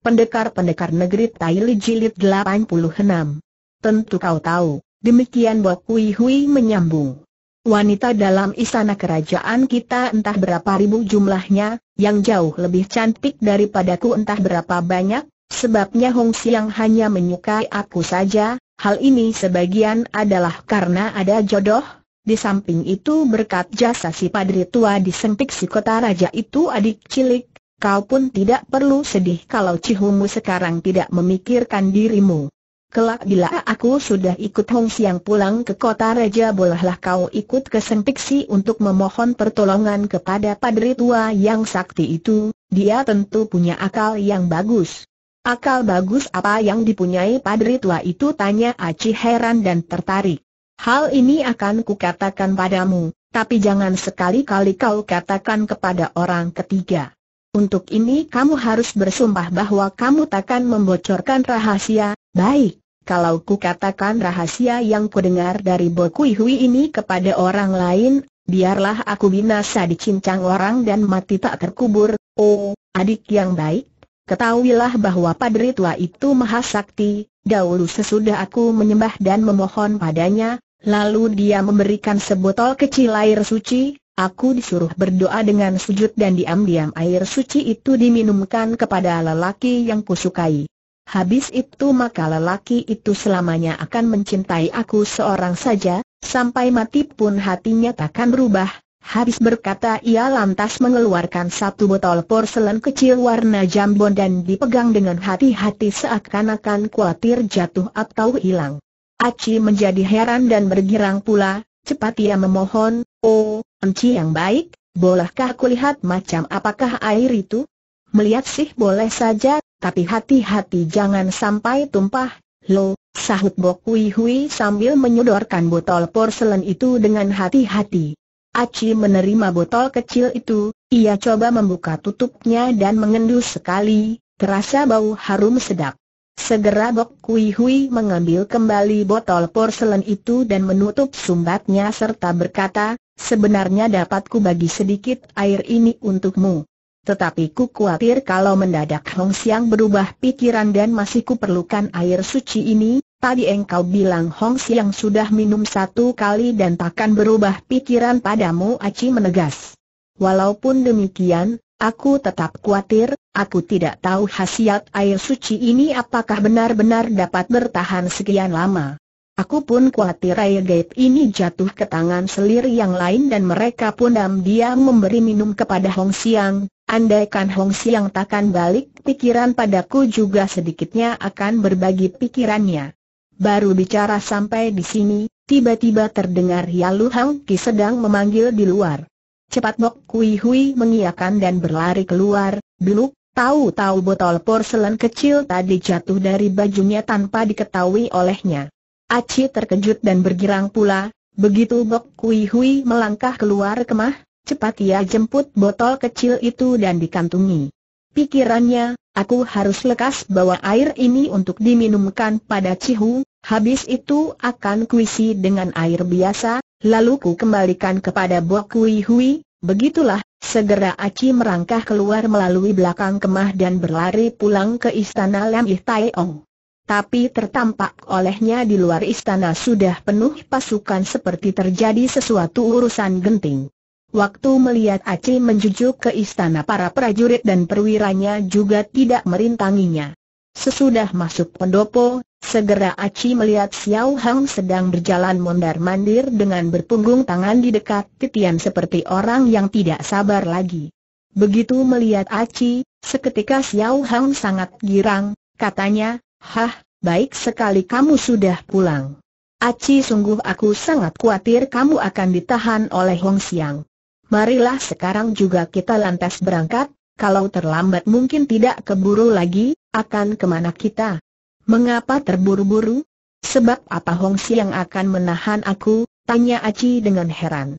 Pendekar-pendekar negeri Taili Jilid 86. Tentu kau tahu, demikian Bo Kui Hui menyambung. Wanita dalam istana kerajaan kita entah berapa ribu jumlahnya, yang jauh lebih cantik daripadaku entah berapa banyak, sebabnya Hong Siang hanya menyukai aku saja, hal ini sebagian adalah karena ada jodoh, di samping itu berkat jasa si padri tua di disentik si kota raja itu adik cilik, Kau pun tidak perlu sedih kalau Cihumu sekarang tidak memikirkan dirimu. Kelak bila aku sudah ikut Hong Siang pulang ke kota Raja bolehlah kau ikut ke Sempiksi untuk memohon pertolongan kepada padri tua yang sakti itu, dia tentu punya akal yang bagus. Akal bagus apa yang dipunyai padri tua itu tanya Aci heran dan tertarik. Hal ini akan kukatakan padamu, tapi jangan sekali-kali kau katakan kepada orang ketiga. Untuk ini kamu harus bersumpah bahwa kamu takkan membocorkan rahasia, baik. Kalau ku katakan rahasia yang ku dengar dari Bo Kui ini kepada orang lain, biarlah aku binasa dicincang orang dan mati tak terkubur. Oh, adik yang baik, ketahuilah bahwa padri tua itu maha sakti, dahulu sesudah aku menyembah dan memohon padanya, lalu dia memberikan sebotol kecil air suci, Aku disuruh berdoa dengan sujud dan diam-diam air suci itu diminumkan kepada lelaki yang kusukai. Habis itu maka lelaki itu selamanya akan mencintai aku seorang saja, sampai mati pun hatinya takkan berubah. Habis berkata ia lantas mengeluarkan satu botol porselen kecil warna jambon dan dipegang dengan hati-hati seakan-akan khawatir jatuh atau hilang. Aci menjadi heran dan bergirang pula, Cepat ia memohon, oh, enci yang baik, bolehkah aku lihat macam apakah air itu? Melihat sih boleh saja, tapi hati-hati jangan sampai tumpah, lo, sahut Bok Hui Hui sambil menyodorkan botol porselen itu dengan hati-hati. Aci menerima botol kecil itu, ia coba membuka tutupnya dan mengendus sekali, terasa bau harum sedap. Segera Bok Kui Hui mengambil kembali botol porselen itu dan menutup sumbatnya serta berkata, sebenarnya dapat ku bagi sedikit air ini untukmu. Tetapi ku khawatir kalau mendadak Hong Xiang berubah pikiran dan masih ku perlukan air suci ini, tadi engkau bilang Hong Xiang sudah minum satu kali dan takkan berubah pikiran padamu Aci menegas. Walaupun demikian, Aku tetap khawatir, aku tidak tahu khasiat air suci ini apakah benar-benar dapat bertahan sekian lama. Aku pun khawatir air gaib ini jatuh ke tangan selir yang lain dan mereka pun diam-diam memberi minum kepada Hong Siang. Andaikan Hong Siang takkan balik pikiran padaku juga sedikitnya akan berbagi pikirannya. Baru bicara sampai di sini, tiba-tiba terdengar Yalu Hang Ki sedang memanggil di luar. Cepat Bok Kui Hui mengiakan dan berlari keluar, dulu, tahu-tahu botol porselen kecil tadi jatuh dari bajunya tanpa diketahui olehnya. Aci terkejut dan bergirang pula, begitu Bok Kui Hui melangkah keluar kemah, cepat ia jemput botol kecil itu dan dikantungi. Pikirannya, aku harus lekas bawa air ini untuk diminumkan pada Cihu, habis itu akan kuisi dengan air biasa, Lalu ku kembalikan kepada Bok Kui Hui, begitulah, segera Aci merangkah keluar melalui belakang kemah dan berlari pulang ke istana Lam Ih Tai Ong. Tapi tertampak olehnya di luar istana sudah penuh pasukan seperti terjadi sesuatu urusan genting. Waktu melihat Aci menjujuk ke istana para prajurit dan perwiranya juga tidak merintanginya. Sesudah masuk pendopo, segera Aci melihat Xiao Hang sedang berjalan mondar-mandir dengan berpunggung tangan di dekat titian seperti orang yang tidak sabar lagi. Begitu melihat Aci, seketika Xiao Hang sangat girang, katanya, Hah, baik sekali kamu sudah pulang. Aci sungguh aku sangat khawatir kamu akan ditahan oleh Hong Xiang. Marilah sekarang juga kita lantas berangkat, kalau terlambat mungkin tidak keburu lagi, akan kemana kita? Mengapa terburu-buru? Sebab apa Hongsi yang akan menahan aku? Tanya Aci dengan heran.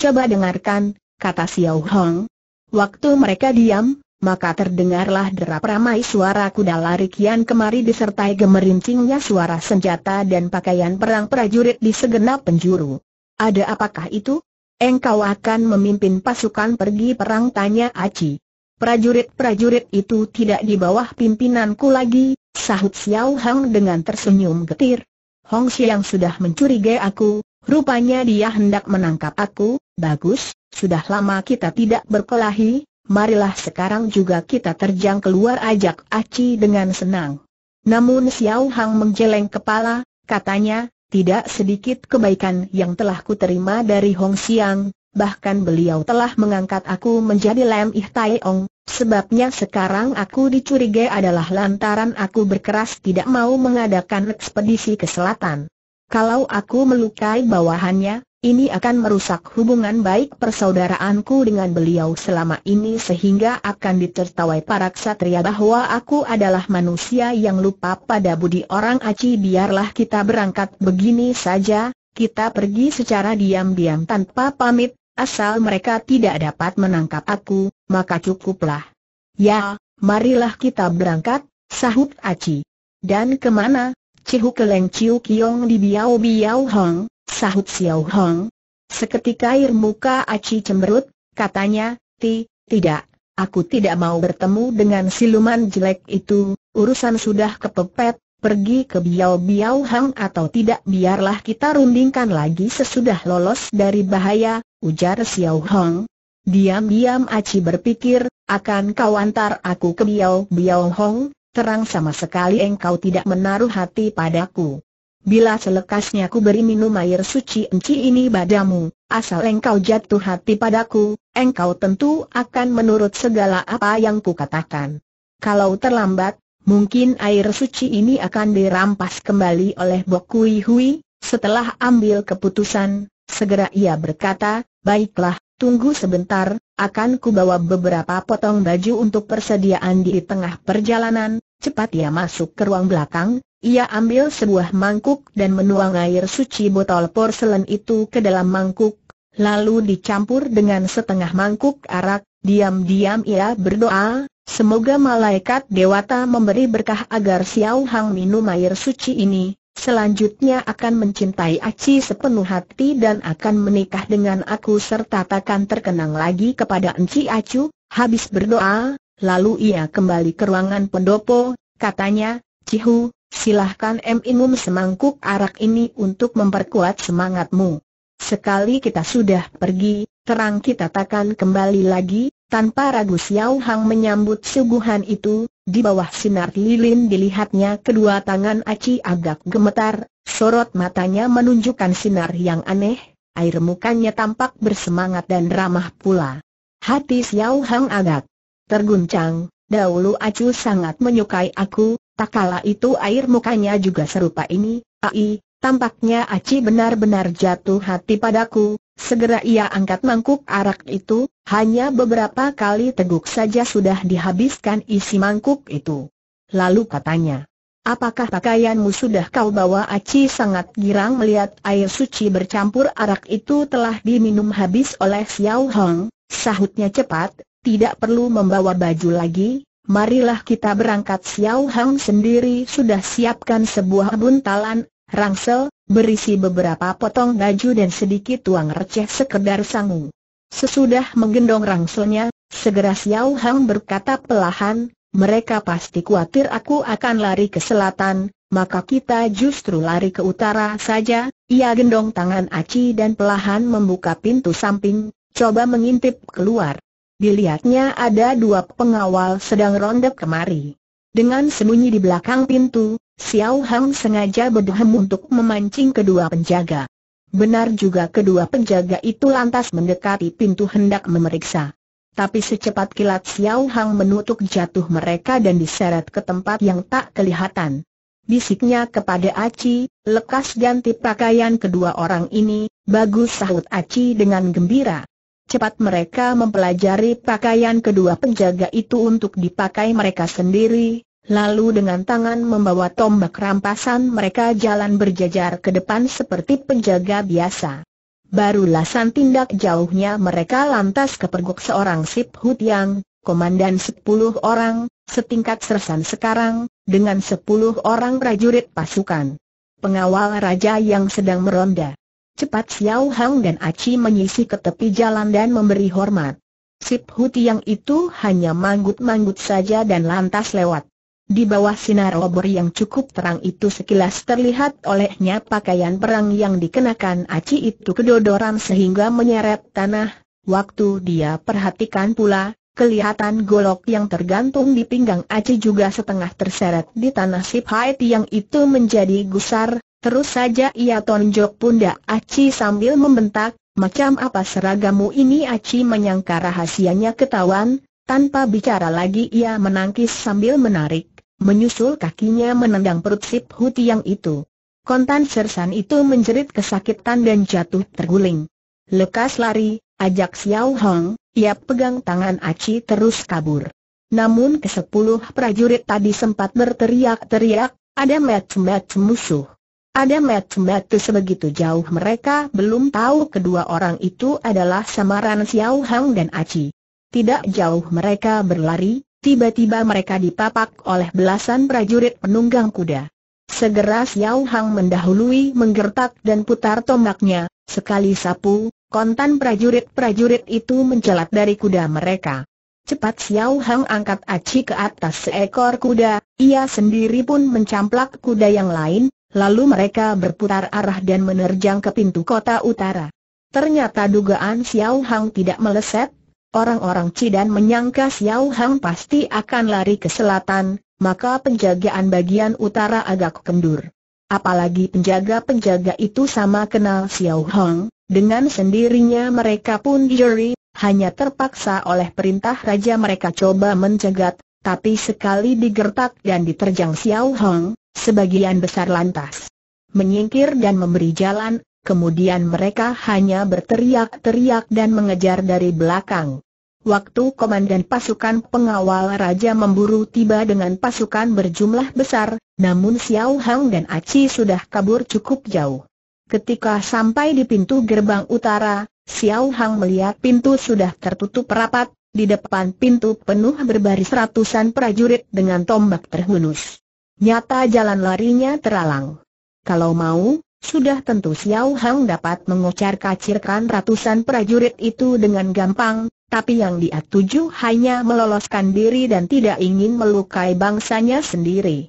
Coba dengarkan, kata Xiao Hong. Waktu mereka diam, maka terdengarlah derap ramai suara kuda lari kian kemari disertai gemerincingnya suara senjata dan pakaian perang prajurit di segenap penjuru. Ada apakah itu? Engkau akan memimpin pasukan pergi perang tanya Aci. Prajurit-prajurit itu tidak di bawah pimpinanku lagi, sahut Xiao Hang dengan tersenyum getir. Hong Xiang sudah mencurigai aku, rupanya dia hendak menangkap aku, bagus, sudah lama kita tidak berkelahi, marilah sekarang juga kita terjang keluar ajak Aci dengan senang. Namun Xiao Hang menggeleng kepala, katanya, tidak sedikit kebaikan yang telah terima dari Hong Xiang, bahkan beliau telah mengangkat aku menjadi Lem Ih Tai Ong, sebabnya sekarang aku dicurigai adalah lantaran aku berkeras tidak mau mengadakan ekspedisi ke selatan. Kalau aku melukai bawahannya, ini akan merusak hubungan baik persaudaraanku dengan beliau selama ini sehingga akan ditertawai para ksatria bahwa aku adalah manusia yang lupa pada budi orang aci biarlah kita berangkat begini saja, kita pergi secara diam-diam tanpa pamit, Asal mereka tidak dapat menangkap aku, maka cukuplah. Ya, marilah kita berangkat, sahut Aci. Dan kemana? Cihu keleng Ciu Kiong di Biao Biao Hong, sahut Xiao Hong. Seketika air muka Aci cemberut, katanya, Ti, tidak, aku tidak mau bertemu dengan siluman jelek itu, urusan sudah kepepet, pergi ke Biao Biao Hong atau tidak biarlah kita rundingkan lagi sesudah lolos dari bahaya, ujar Xiao Hong. Diam-diam Aci berpikir, akan kau antar aku ke Biao Biao Hong, terang sama sekali engkau tidak menaruh hati padaku. Bila selekasnya ku beri minum air suci enci ini badamu, asal engkau jatuh hati padaku, engkau tentu akan menurut segala apa yang ku katakan. Kalau terlambat, mungkin air suci ini akan dirampas kembali oleh Bok Kui Hui, setelah ambil keputusan, segera ia berkata, Baiklah, tunggu sebentar, akan kubawa beberapa potong baju untuk persediaan di tengah perjalanan. Cepat ia masuk ke ruang belakang, ia ambil sebuah mangkuk dan menuang air suci botol porselen itu ke dalam mangkuk, lalu dicampur dengan setengah mangkuk arak, diam-diam ia berdoa, semoga malaikat dewata memberi berkah agar Xiao Hang minum air suci ini, Selanjutnya akan mencintai Aci sepenuh hati dan akan menikah dengan aku serta takkan terkenang lagi kepada Enci Acu. Habis berdoa, lalu ia kembali ke ruangan pendopo, katanya, Cihu, silahkan m minum semangkuk arak ini untuk memperkuat semangatmu. Sekali kita sudah pergi, terang kita takkan kembali lagi, tanpa ragu Xiao Hang menyambut suguhan itu, di bawah sinar lilin dilihatnya kedua tangan Aci agak gemetar, sorot matanya menunjukkan sinar yang aneh, air mukanya tampak bersemangat dan ramah pula. Hati Xiao Hang agak terguncang, dahulu Acu sangat menyukai aku, tak kala itu air mukanya juga serupa ini, ai, tampaknya Aci benar-benar jatuh hati padaku, Segera ia angkat mangkuk arak itu, hanya beberapa kali teguk saja sudah dihabiskan isi mangkuk itu. Lalu katanya, apakah pakaianmu sudah kau bawa Aci sangat girang melihat air suci bercampur arak itu telah diminum habis oleh Xiao Hong, sahutnya cepat, tidak perlu membawa baju lagi, marilah kita berangkat Xiao Hong sendiri sudah siapkan sebuah buntalan, rangsel, berisi beberapa potong baju dan sedikit tuang receh sekedar sangu. Sesudah menggendong rangsonya, segera Xiao Hang berkata pelahan, mereka pasti khawatir aku akan lari ke selatan, maka kita justru lari ke utara saja. Ia gendong tangan Aci dan pelahan membuka pintu samping, coba mengintip keluar. Dilihatnya ada dua pengawal sedang ronde kemari. Dengan sembunyi di belakang pintu, Xiao Hang sengaja berdehem untuk memancing kedua penjaga. Benar juga kedua penjaga itu lantas mendekati pintu hendak memeriksa. Tapi secepat kilat Xiao Hang menutup jatuh mereka dan diseret ke tempat yang tak kelihatan. Bisiknya kepada Aci, lekas ganti pakaian kedua orang ini, bagus sahut Aci dengan gembira. Cepat mereka mempelajari pakaian kedua penjaga itu untuk dipakai mereka sendiri, Lalu dengan tangan membawa tombak rampasan mereka jalan berjajar ke depan seperti penjaga biasa. Barulah tindak jauhnya mereka lantas kepergok seorang Sip Hut yang, komandan sepuluh orang, setingkat sersan sekarang, dengan sepuluh orang prajurit pasukan. Pengawal raja yang sedang meronda. Cepat Xiao Hang dan Aci menyisih ke tepi jalan dan memberi hormat. Sip Hut yang itu hanya manggut-manggut saja dan lantas lewat. Di bawah sinar obor yang cukup terang itu sekilas terlihat olehnya pakaian perang yang dikenakan Aci itu kedodoran sehingga menyeret tanah. Waktu dia perhatikan pula, kelihatan golok yang tergantung di pinggang Aci juga setengah terseret di tanah sip yang itu menjadi gusar. Terus saja ia tonjok pundak Aci sambil membentak, macam apa seragamu ini Aci menyangka rahasianya ketahuan, tanpa bicara lagi ia menangkis sambil menarik Menyusul kakinya menendang perut Sip Huti yang itu. Kontan Sersan itu menjerit kesakitan dan jatuh terguling. Lekas lari, ajak Xiao Hong, ia pegang tangan Aci terus kabur. Namun kesepuluh prajurit tadi sempat berteriak-teriak, ada match match musuh. Ada match match sebegitu jauh mereka belum tahu kedua orang itu adalah samaran Xiao Hong dan Aci. Tidak jauh mereka berlari, tiba-tiba mereka dipapak oleh belasan prajurit penunggang kuda. Segera Xiao Hang mendahului menggertak dan putar tombaknya, sekali sapu, kontan prajurit-prajurit itu mencelat dari kuda mereka. Cepat Xiao Hang angkat aci ke atas seekor kuda, ia sendiri pun mencamplak kuda yang lain, lalu mereka berputar arah dan menerjang ke pintu kota utara. Ternyata dugaan Xiao Hang tidak meleset, Orang-orang Cidan menyangka Xiao Hang pasti akan lari ke selatan, maka penjagaan bagian utara agak kendur. Apalagi penjaga-penjaga itu sama kenal Xiao Hang, dengan sendirinya mereka pun juri, hanya terpaksa oleh perintah raja mereka coba mencegat, tapi sekali digertak dan diterjang Xiao Hang, sebagian besar lantas menyingkir dan memberi jalan, kemudian mereka hanya berteriak-teriak dan mengejar dari belakang. Waktu komandan pasukan pengawal raja memburu tiba dengan pasukan berjumlah besar, namun Xiao Hang dan Aci sudah kabur cukup jauh. Ketika sampai di pintu gerbang utara, Xiao Hang melihat pintu sudah tertutup rapat, di depan pintu penuh berbaris ratusan prajurit dengan tombak terhunus. Nyata jalan larinya teralang. Kalau mau, sudah tentu Xiao Hang dapat mengocar-kacirkan ratusan prajurit itu dengan gampang, tapi yang dia tuju hanya meloloskan diri dan tidak ingin melukai bangsanya sendiri.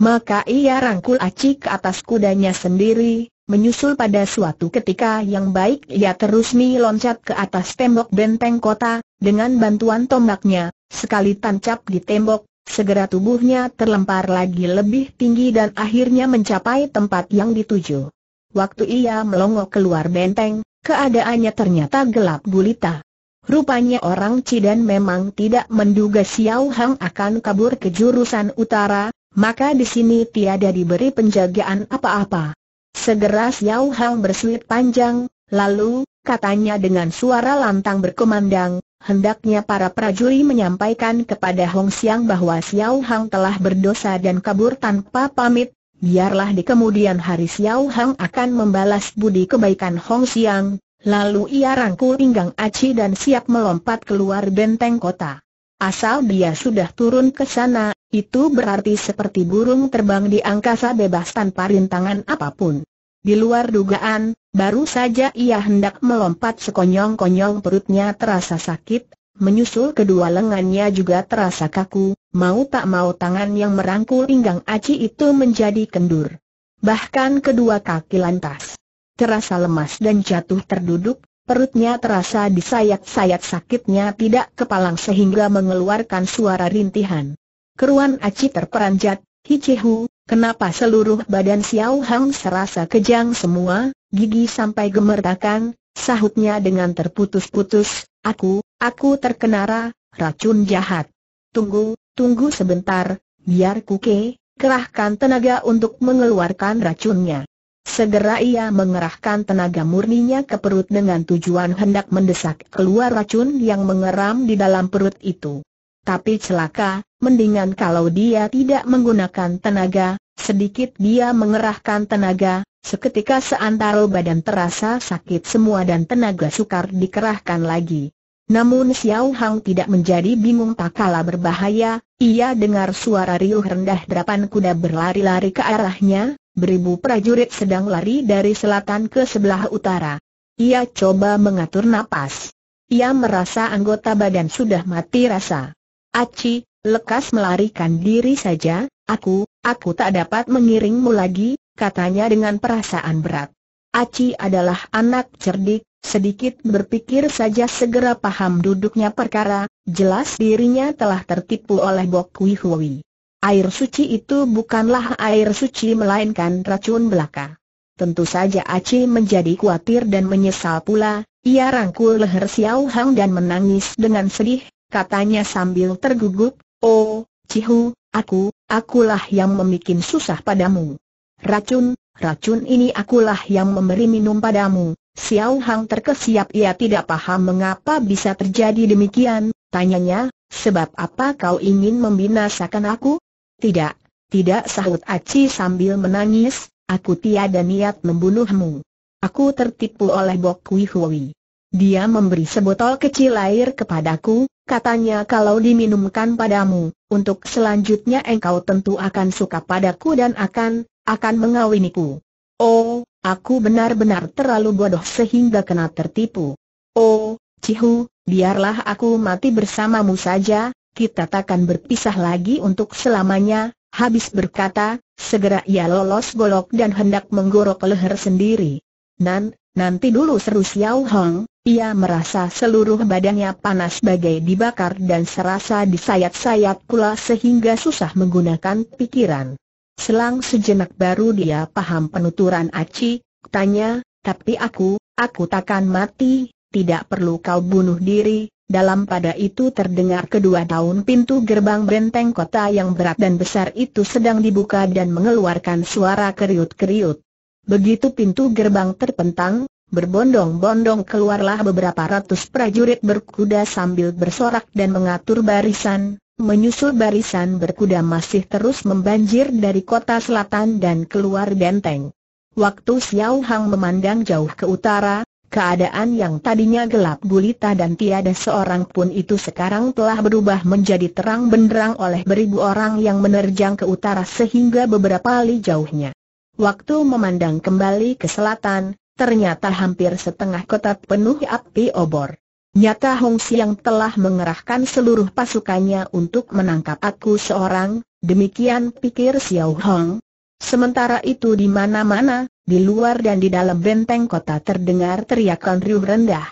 Maka ia rangkul Aci ke atas kudanya sendiri, Menyusul pada suatu ketika yang baik ia terus mi loncat ke atas tembok benteng kota, dengan bantuan tombaknya, sekali tancap di tembok, segera tubuhnya terlempar lagi lebih tinggi dan akhirnya mencapai tempat yang dituju. Waktu ia melongo keluar benteng, keadaannya ternyata gelap gulita. Rupanya orang Cidan memang tidak menduga Xiao Hang akan kabur ke jurusan utara, maka di sini tiada diberi penjagaan apa-apa. Segera Xiao Hang berselit panjang, lalu, katanya dengan suara lantang berkumandang, Hendaknya para prajurit menyampaikan kepada Hong Xiang bahwa Xiao Hang telah berdosa dan kabur tanpa pamit, biarlah di kemudian hari Xiao Hang akan membalas budi kebaikan Hong Xiang, lalu ia rangkul pinggang Aci dan siap melompat keluar benteng kota. Asal dia sudah turun ke sana, itu berarti seperti burung terbang di angkasa bebas tanpa rintangan apapun. Di luar dugaan, Baru saja ia hendak melompat sekonyong-konyong perutnya terasa sakit, menyusul kedua lengannya juga terasa kaku, mau tak mau tangan yang merangkul pinggang Aci itu menjadi kendur. Bahkan kedua kaki lantas terasa lemas dan jatuh terduduk, perutnya terasa disayat-sayat sakitnya tidak kepalang sehingga mengeluarkan suara rintihan. Keruan Aci terperanjat, Hicehu, kenapa seluruh badan Xiao Hang serasa kejang semua, Gigi sampai gemertakan, sahutnya dengan terputus-putus, aku, aku terkena racun jahat. Tunggu, tunggu sebentar, biar kuke, kerahkan tenaga untuk mengeluarkan racunnya. Segera ia mengerahkan tenaga murninya ke perut dengan tujuan hendak mendesak keluar racun yang mengeram di dalam perut itu. Tapi celaka, mendingan kalau dia tidak menggunakan tenaga, sedikit dia mengerahkan tenaga, Seketika seantero badan terasa sakit semua dan tenaga sukar dikerahkan lagi. Namun Xiao Hang tidak menjadi bingung tak kalah berbahaya, ia dengar suara riuh rendah derapan kuda berlari-lari ke arahnya, beribu prajurit sedang lari dari selatan ke sebelah utara. Ia coba mengatur napas. Ia merasa anggota badan sudah mati rasa. Aci, lekas melarikan diri saja, aku, aku tak dapat mengiringmu lagi, katanya dengan perasaan berat. Aci adalah anak cerdik, sedikit berpikir saja segera paham duduknya perkara, jelas dirinya telah tertipu oleh Bok Kui Hui. Air suci itu bukanlah air suci melainkan racun belaka. Tentu saja Aci menjadi khawatir dan menyesal pula, ia rangkul leher Xiao Hang dan menangis dengan sedih, katanya sambil tergugup, Oh, Cihu, aku, akulah yang memikin susah padamu. Racun, racun ini akulah yang memberi minum padamu. Xiao Hang terkesiap ia tidak paham mengapa bisa terjadi demikian, tanyanya, sebab apa kau ingin membinasakan aku? Tidak, tidak sahut Aci sambil menangis, aku tiada niat membunuhmu. Aku tertipu oleh Bok Kui Hui. Dia memberi sebotol kecil air kepadaku, katanya kalau diminumkan padamu, untuk selanjutnya engkau tentu akan suka padaku dan akan akan mengawiniku. Oh, aku benar-benar terlalu bodoh sehingga kena tertipu. Oh, Cihu, biarlah aku mati bersamamu saja, kita takkan berpisah lagi untuk selamanya, habis berkata, segera ia lolos golok dan hendak menggorok leher sendiri. Nan, nanti dulu seru Xiao Hong, ia merasa seluruh badannya panas bagai dibakar dan serasa disayat-sayat pula sehingga susah menggunakan pikiran. Selang sejenak baru dia paham penuturan Aci, tanya, tapi aku, aku takkan mati, tidak perlu kau bunuh diri. Dalam pada itu terdengar kedua tahun pintu gerbang benteng kota yang berat dan besar itu sedang dibuka dan mengeluarkan suara keriut-keriut. Begitu pintu gerbang terpentang, berbondong-bondong keluarlah beberapa ratus prajurit berkuda sambil bersorak dan mengatur barisan, menyusul barisan berkuda masih terus membanjir dari kota selatan dan keluar benteng. Waktu Xiao Hang memandang jauh ke utara, Keadaan yang tadinya gelap gulita dan tiada seorang pun itu sekarang telah berubah menjadi terang benderang oleh beribu orang yang menerjang ke utara sehingga beberapa li jauhnya. Waktu memandang kembali ke selatan, ternyata hampir setengah kota penuh api obor. Nyata Hong Siang telah mengerahkan seluruh pasukannya untuk menangkap aku seorang, demikian pikir Xiao Hong. Sementara itu di mana-mana, di luar dan di dalam benteng kota terdengar teriakan riuh rendah.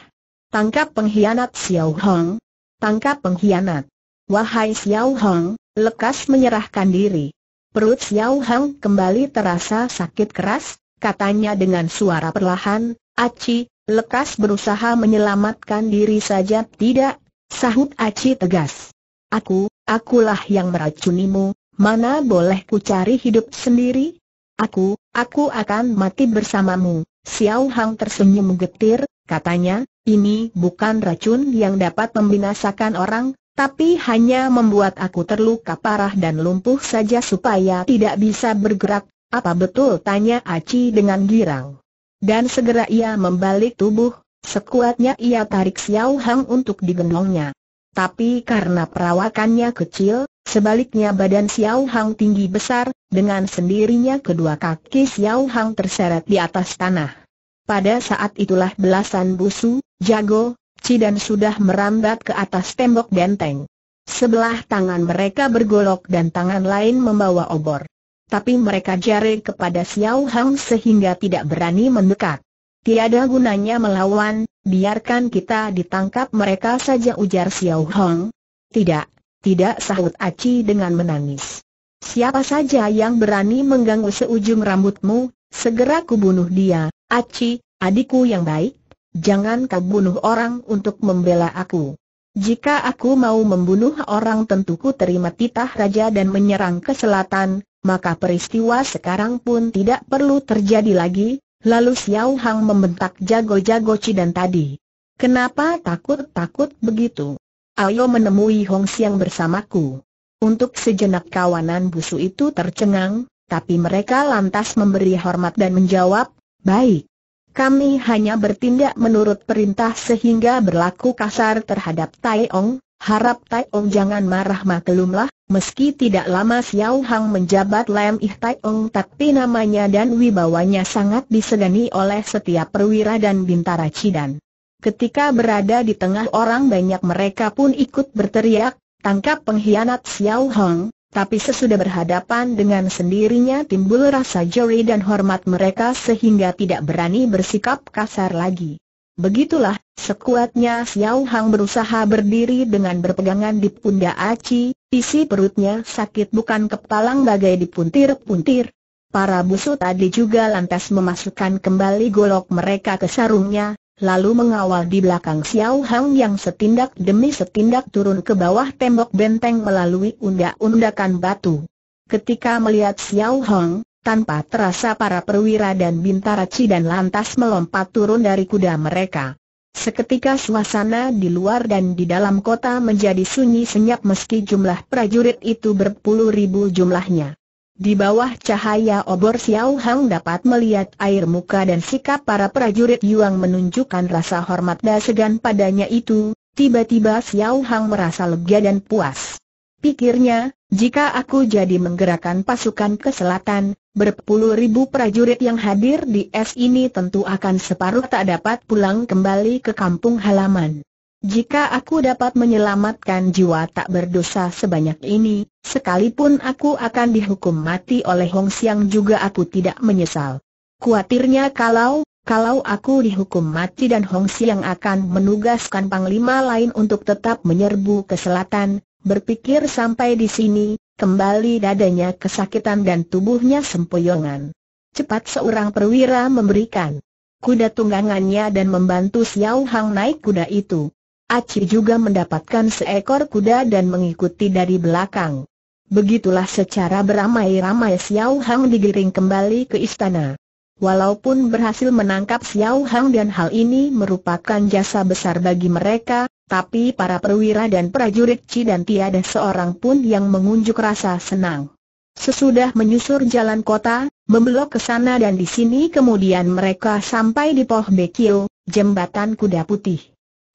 Tangkap pengkhianat Xiao Hong! Tangkap pengkhianat! Wahai Xiao Hong, lekas menyerahkan diri. Perut Xiao Hong kembali terasa sakit keras, katanya dengan suara perlahan, Aci, Lekas berusaha menyelamatkan diri saja tidak, sahut Aci tegas. Aku, akulah yang meracunimu, mana boleh ku cari hidup sendiri? Aku, aku akan mati bersamamu. Xiao Hang tersenyum getir, katanya, ini bukan racun yang dapat membinasakan orang, tapi hanya membuat aku terluka parah dan lumpuh saja supaya tidak bisa bergerak. Apa betul? Tanya Aci dengan girang. Dan segera ia membalik tubuh, sekuatnya ia tarik Xiao Hang untuk digendongnya. Tapi karena perawakannya kecil, sebaliknya badan Xiao Hang tinggi besar, dengan sendirinya kedua kaki Xiao Hang terseret di atas tanah. Pada saat itulah belasan busu, jago, Cidan sudah merambat ke atas tembok benteng. Sebelah tangan mereka bergolok dan tangan lain membawa obor tapi mereka jari kepada Xiao Hang sehingga tidak berani mendekat. Tiada gunanya melawan, biarkan kita ditangkap mereka saja ujar Xiao Hong. Tidak, tidak sahut Aci dengan menangis. Siapa saja yang berani mengganggu seujung rambutmu, segera kubunuh dia, Aci, adikku yang baik, jangan kau bunuh orang untuk membela aku. Jika aku mau membunuh orang tentu ku terima titah raja dan menyerang ke selatan, maka peristiwa sekarang pun tidak perlu terjadi lagi, lalu Xiao Hang membentak jago-jago dan tadi. Kenapa takut-takut begitu? Ayo menemui Hong Xiang bersamaku. Untuk sejenak kawanan busu itu tercengang, tapi mereka lantas memberi hormat dan menjawab, baik. Kami hanya bertindak menurut perintah sehingga berlaku kasar terhadap Tai Ong, Harap Tai Ong jangan marah maklumlah, meski tidak lama Xiao Hang menjabat Lam Ih Tai Ong tapi namanya dan wibawanya sangat disegani oleh setiap perwira dan bintara Cidan. Ketika berada di tengah orang banyak mereka pun ikut berteriak, tangkap pengkhianat Xiao Hang, tapi sesudah berhadapan dengan sendirinya timbul rasa jeri dan hormat mereka sehingga tidak berani bersikap kasar lagi. Begitulah, sekuatnya Xiao Hang berusaha berdiri dengan berpegangan di pundak Aci, isi perutnya sakit bukan kepalang bagai dipuntir-puntir. Para busu tadi juga lantas memasukkan kembali golok mereka ke sarungnya, lalu mengawal di belakang Xiao Hang yang setindak demi setindak turun ke bawah tembok benteng melalui undak-undakan batu. Ketika melihat Xiao Hang, tanpa terasa para perwira dan bintara Cidan lantas melompat turun dari kuda mereka. Seketika suasana di luar dan di dalam kota menjadi sunyi senyap meski jumlah prajurit itu berpuluh ribu jumlahnya. Di bawah cahaya obor Xiao Hang dapat melihat air muka dan sikap para prajurit Yuang menunjukkan rasa hormat dan segan padanya itu, tiba-tiba Xiao Hang merasa lega dan puas. Pikirnya, jika aku jadi menggerakkan pasukan ke selatan, berpuluh ribu prajurit yang hadir di es ini tentu akan separuh tak dapat pulang kembali ke kampung halaman. Jika aku dapat menyelamatkan jiwa tak berdosa sebanyak ini, sekalipun aku akan dihukum mati oleh Hong Xiang juga aku tidak menyesal. Kuatirnya kalau, kalau aku dihukum mati dan Hong Xiang akan menugaskan panglima lain untuk tetap menyerbu ke selatan, Berpikir sampai di sini, kembali dadanya kesakitan dan tubuhnya sempoyongan. Cepat seorang perwira memberikan kuda tunggangannya dan membantu Xiao Hang naik kuda itu. Aci juga mendapatkan seekor kuda dan mengikuti dari belakang. Begitulah secara beramai-ramai Xiao Hang digiring kembali ke istana. Walaupun berhasil menangkap Xiao Hang dan hal ini merupakan jasa besar bagi mereka, tapi para perwira dan prajurit dan tiada seorang pun yang mengunjuk rasa senang. Sesudah menyusur jalan kota, membelok ke sana dan di sini kemudian mereka sampai di Poh Bekio, jembatan kuda putih.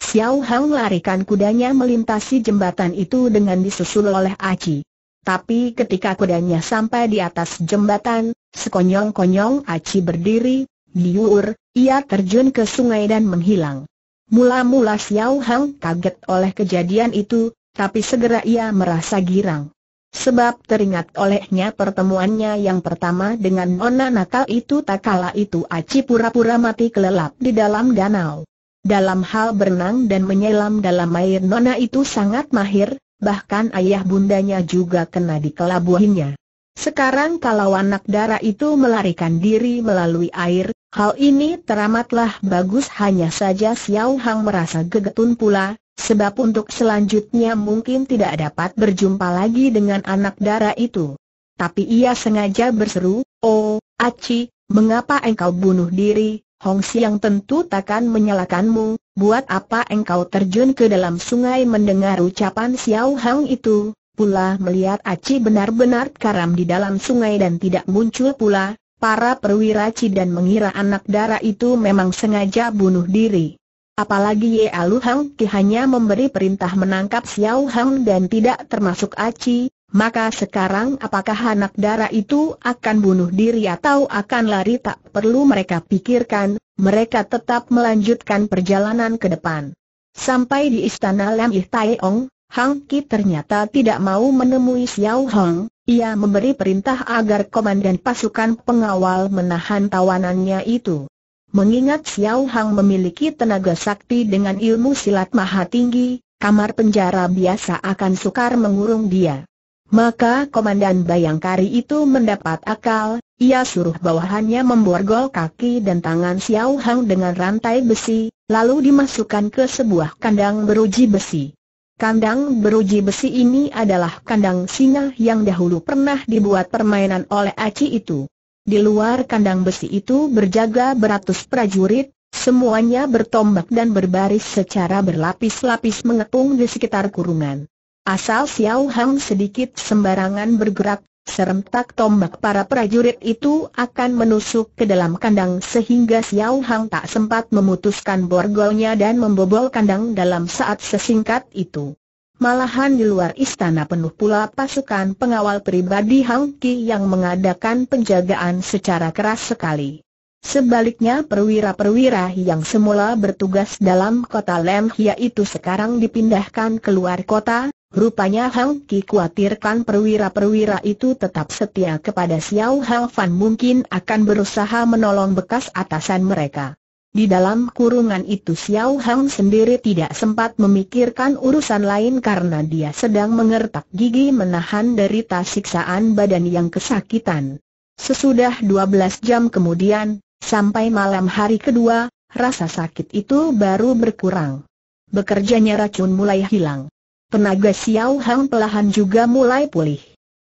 Xiao Hang larikan kudanya melintasi jembatan itu dengan disusul oleh Aci. Tapi ketika kudanya sampai di atas jembatan, sekonyong-konyong Aci berdiri, diur, ia terjun ke sungai dan menghilang. Mula-mula Xiao Hang kaget oleh kejadian itu, tapi segera ia merasa girang. Sebab teringat olehnya pertemuannya yang pertama dengan Nona Natal itu tak kala itu Aci pura-pura mati kelelap di dalam danau. Dalam hal berenang dan menyelam dalam air Nona itu sangat mahir, bahkan ayah bundanya juga kena dikelabuhinya. Sekarang kalau anak darah itu melarikan diri melalui air, hal ini teramatlah bagus hanya saja Xiao Hang merasa gegetun pula, sebab untuk selanjutnya mungkin tidak dapat berjumpa lagi dengan anak darah itu. Tapi ia sengaja berseru, Oh, Aci, mengapa engkau bunuh diri, Hong Siang tentu takkan menyalakanmu, buat apa engkau terjun ke dalam sungai mendengar ucapan Xiao Hang itu, pula melihat Aci benar-benar karam di dalam sungai dan tidak muncul pula, para perwira aci dan mengira anak darah itu memang sengaja bunuh diri. Apalagi Ye Alu Hang Ki hanya memberi perintah menangkap Xiao Hang dan tidak termasuk Aci, maka sekarang apakah anak darah itu akan bunuh diri atau akan lari tak perlu mereka pikirkan, mereka tetap melanjutkan perjalanan ke depan. Sampai di istana Lam Ih Ong, Hang Ki ternyata tidak mau menemui Xiao Hong, ia memberi perintah agar komandan pasukan pengawal menahan tawanannya itu. Mengingat Xiao Hang memiliki tenaga sakti dengan ilmu silat maha tinggi, kamar penjara biasa akan sukar mengurung dia. Maka komandan Bayangkari itu mendapat akal, ia suruh bawahannya memborgol kaki dan tangan Xiao Hang dengan rantai besi, lalu dimasukkan ke sebuah kandang beruji besi. Kandang beruji besi ini adalah kandang singa yang dahulu pernah dibuat permainan oleh Aci itu. Di luar kandang besi itu berjaga beratus prajurit, semuanya bertombak dan berbaris secara berlapis-lapis mengepung di sekitar kurungan. Asal Xiao Hang sedikit sembarangan bergerak, Serentak tombak para prajurit itu akan menusuk ke dalam kandang sehingga Xiao Hang tak sempat memutuskan borgolnya dan membobol kandang dalam saat sesingkat itu. Malahan di luar istana penuh pula pasukan pengawal pribadi Hang Ki yang mengadakan penjagaan secara keras sekali. Sebaliknya perwira-perwira yang semula bertugas dalam kota Lem yaitu itu sekarang dipindahkan keluar kota, Rupanya Hang Ki khawatirkan perwira-perwira itu tetap setia kepada Xiao Hang, Fan mungkin akan berusaha menolong bekas atasan mereka. Di dalam kurungan itu Xiao Hang sendiri tidak sempat memikirkan urusan lain karena dia sedang mengertak gigi menahan derita siksaan badan yang kesakitan. Sesudah 12 jam kemudian, sampai malam hari kedua, rasa sakit itu baru berkurang. Bekerjanya racun mulai hilang. Tenaga Xiao Hang pelahan juga mulai pulih.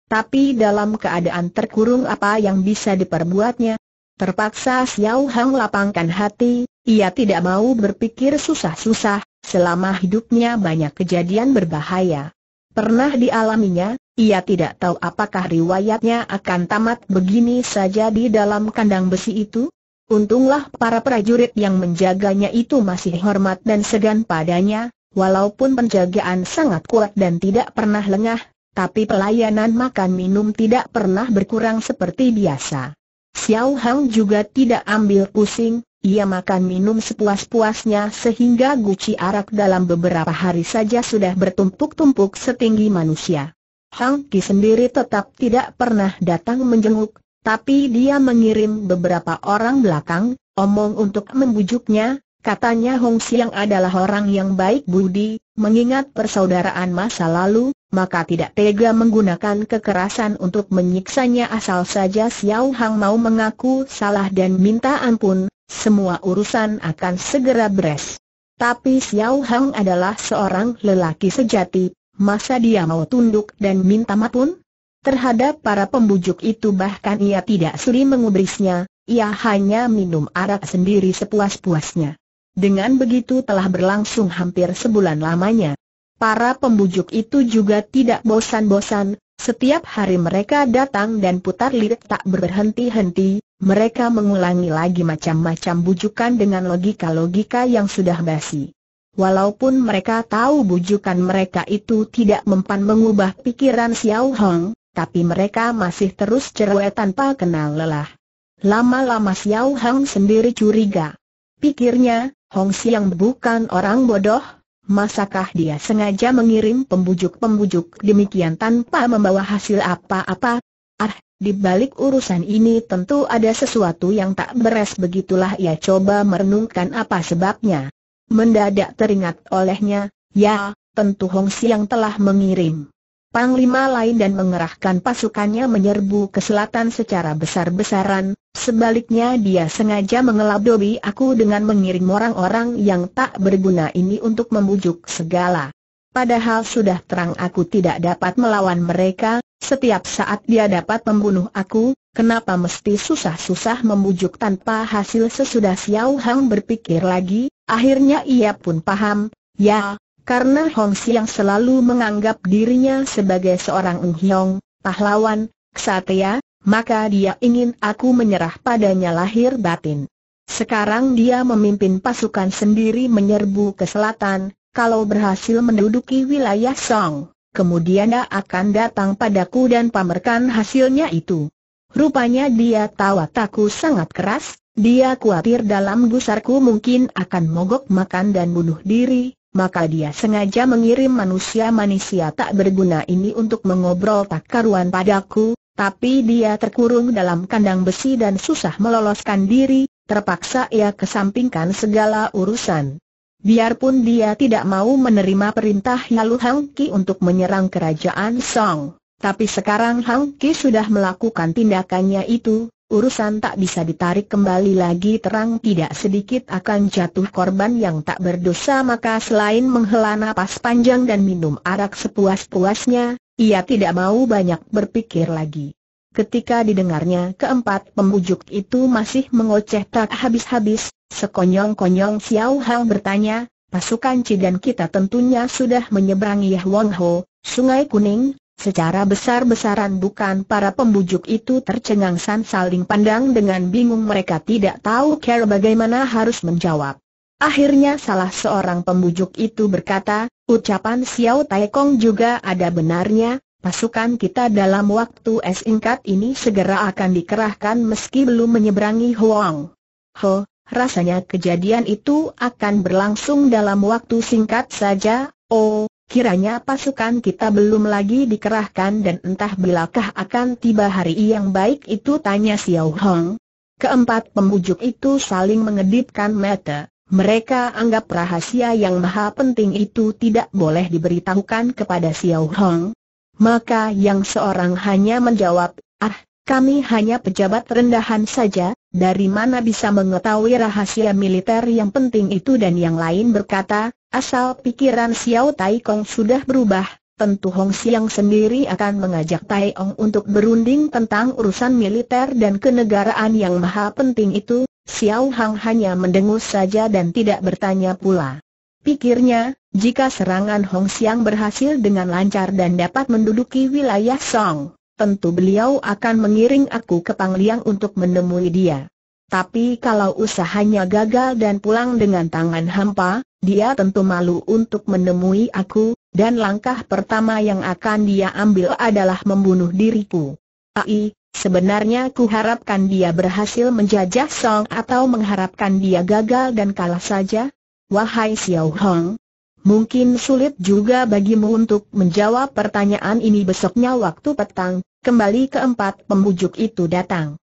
Tapi dalam keadaan terkurung apa yang bisa diperbuatnya? Terpaksa Xiao Hang lapangkan hati, ia tidak mau berpikir susah-susah, selama hidupnya banyak kejadian berbahaya. Pernah dialaminya, ia tidak tahu apakah riwayatnya akan tamat begini saja di dalam kandang besi itu. Untunglah para prajurit yang menjaganya itu masih hormat dan segan padanya, Walaupun penjagaan sangat kuat dan tidak pernah lengah, tapi pelayanan makan minum tidak pernah berkurang seperti biasa. Xiao Hang juga tidak ambil pusing, ia makan minum sepuas-puasnya sehingga guci arak dalam beberapa hari saja sudah bertumpuk-tumpuk setinggi manusia. Hang Ki sendiri tetap tidak pernah datang menjenguk, tapi dia mengirim beberapa orang belakang, omong untuk membujuknya, Katanya Hong Siang adalah orang yang baik budi, mengingat persaudaraan masa lalu, maka tidak tega menggunakan kekerasan untuk menyiksanya asal saja Xiao Hang mau mengaku salah dan minta ampun, semua urusan akan segera beres. Tapi Xiao Hang adalah seorang lelaki sejati, masa dia mau tunduk dan minta maaf pun? Terhadap para pembujuk itu bahkan ia tidak suri mengubrisnya, ia hanya minum arak sendiri sepuas-puasnya. Dengan begitu telah berlangsung hampir sebulan lamanya. Para pembujuk itu juga tidak bosan-bosan, setiap hari mereka datang dan putar lirik tak berhenti-henti, mereka mengulangi lagi macam-macam bujukan dengan logika-logika yang sudah basi. Walaupun mereka tahu bujukan mereka itu tidak mempan mengubah pikiran Xiao Hong, tapi mereka masih terus cerewet tanpa kenal lelah. Lama-lama Xiao Hong sendiri curiga. Pikirnya, Hong Xiang bukan orang bodoh, masakah dia sengaja mengirim pembujuk-pembujuk demikian tanpa membawa hasil apa-apa? Ah, di balik urusan ini tentu ada sesuatu yang tak beres begitulah ia coba merenungkan apa sebabnya. Mendadak teringat olehnya, ya, tentu Hong Xiang telah mengirim panglima lain dan mengerahkan pasukannya menyerbu ke selatan secara besar-besaran, sebaliknya dia sengaja mengelabui aku dengan mengirim orang-orang yang tak berguna ini untuk membujuk segala. Padahal sudah terang aku tidak dapat melawan mereka, setiap saat dia dapat membunuh aku, kenapa mesti susah-susah membujuk tanpa hasil sesudah Xiao Hang berpikir lagi, akhirnya ia pun paham, ya, karena Hong Siang selalu menganggap dirinya sebagai seorang Unghyong, pahlawan, ksatria, maka dia ingin aku menyerah padanya lahir batin. Sekarang dia memimpin pasukan sendiri menyerbu ke selatan, kalau berhasil menduduki wilayah Song, kemudian dia akan datang padaku dan pamerkan hasilnya itu. Rupanya dia tahu taku sangat keras, dia khawatir dalam gusarku mungkin akan mogok makan dan bunuh diri, maka dia sengaja mengirim manusia-manusia tak berguna ini untuk mengobrol tak karuan padaku, tapi dia terkurung dalam kandang besi dan susah meloloskan diri, terpaksa ia kesampingkan segala urusan. Biarpun dia tidak mau menerima perintah Yalu Hang Ki untuk menyerang kerajaan Song, tapi sekarang Hang Ki sudah melakukan tindakannya itu, urusan tak bisa ditarik kembali lagi terang tidak sedikit akan jatuh korban yang tak berdosa maka selain menghela napas panjang dan minum arak sepuas-puasnya, ia tidak mau banyak berpikir lagi. Ketika didengarnya keempat pembujuk itu masih mengoceh tak habis-habis, sekonyong-konyong Xiao Hang bertanya, pasukan Cidan kita tentunya sudah menyeberangi Huang Ho, Sungai Kuning, Secara besar-besaran bukan para pembujuk itu tercengang san saling pandang dengan bingung mereka tidak tahu care bagaimana harus menjawab. Akhirnya salah seorang pembujuk itu berkata, ucapan Xiao Taekong juga ada benarnya, pasukan kita dalam waktu singkat ini segera akan dikerahkan meski belum menyeberangi Huang. Ho, rasanya kejadian itu akan berlangsung dalam waktu singkat saja, oh, Kiranya pasukan kita belum lagi dikerahkan dan entah bilakah akan tiba hari yang baik itu tanya Xiao Hong. Keempat pembujuk itu saling mengedipkan mata. Mereka anggap rahasia yang maha penting itu tidak boleh diberitahukan kepada Xiao Hong. Maka yang seorang hanya menjawab, ah, kami hanya pejabat rendahan saja, dari mana bisa mengetahui rahasia militer yang penting itu dan yang lain berkata, Asal pikiran Xiao Tai Kong sudah berubah, tentu Hong Xiang sendiri akan mengajak Tai Ong untuk berunding tentang urusan militer dan kenegaraan yang maha penting itu, Xiao Hang hanya mendengus saja dan tidak bertanya pula. Pikirnya, jika serangan Hong Xiang berhasil dengan lancar dan dapat menduduki wilayah Song, tentu beliau akan mengiring aku ke Pangliang untuk menemui dia. Tapi kalau usahanya gagal dan pulang dengan tangan hampa, dia tentu malu untuk menemui aku, dan langkah pertama yang akan dia ambil adalah membunuh diriku. Ai, sebenarnya ku harapkan dia berhasil menjajah Song atau mengharapkan dia gagal dan kalah saja. Wahai Xiao Hong, mungkin sulit juga bagimu untuk menjawab pertanyaan ini besoknya waktu petang, kembali keempat pembujuk itu datang.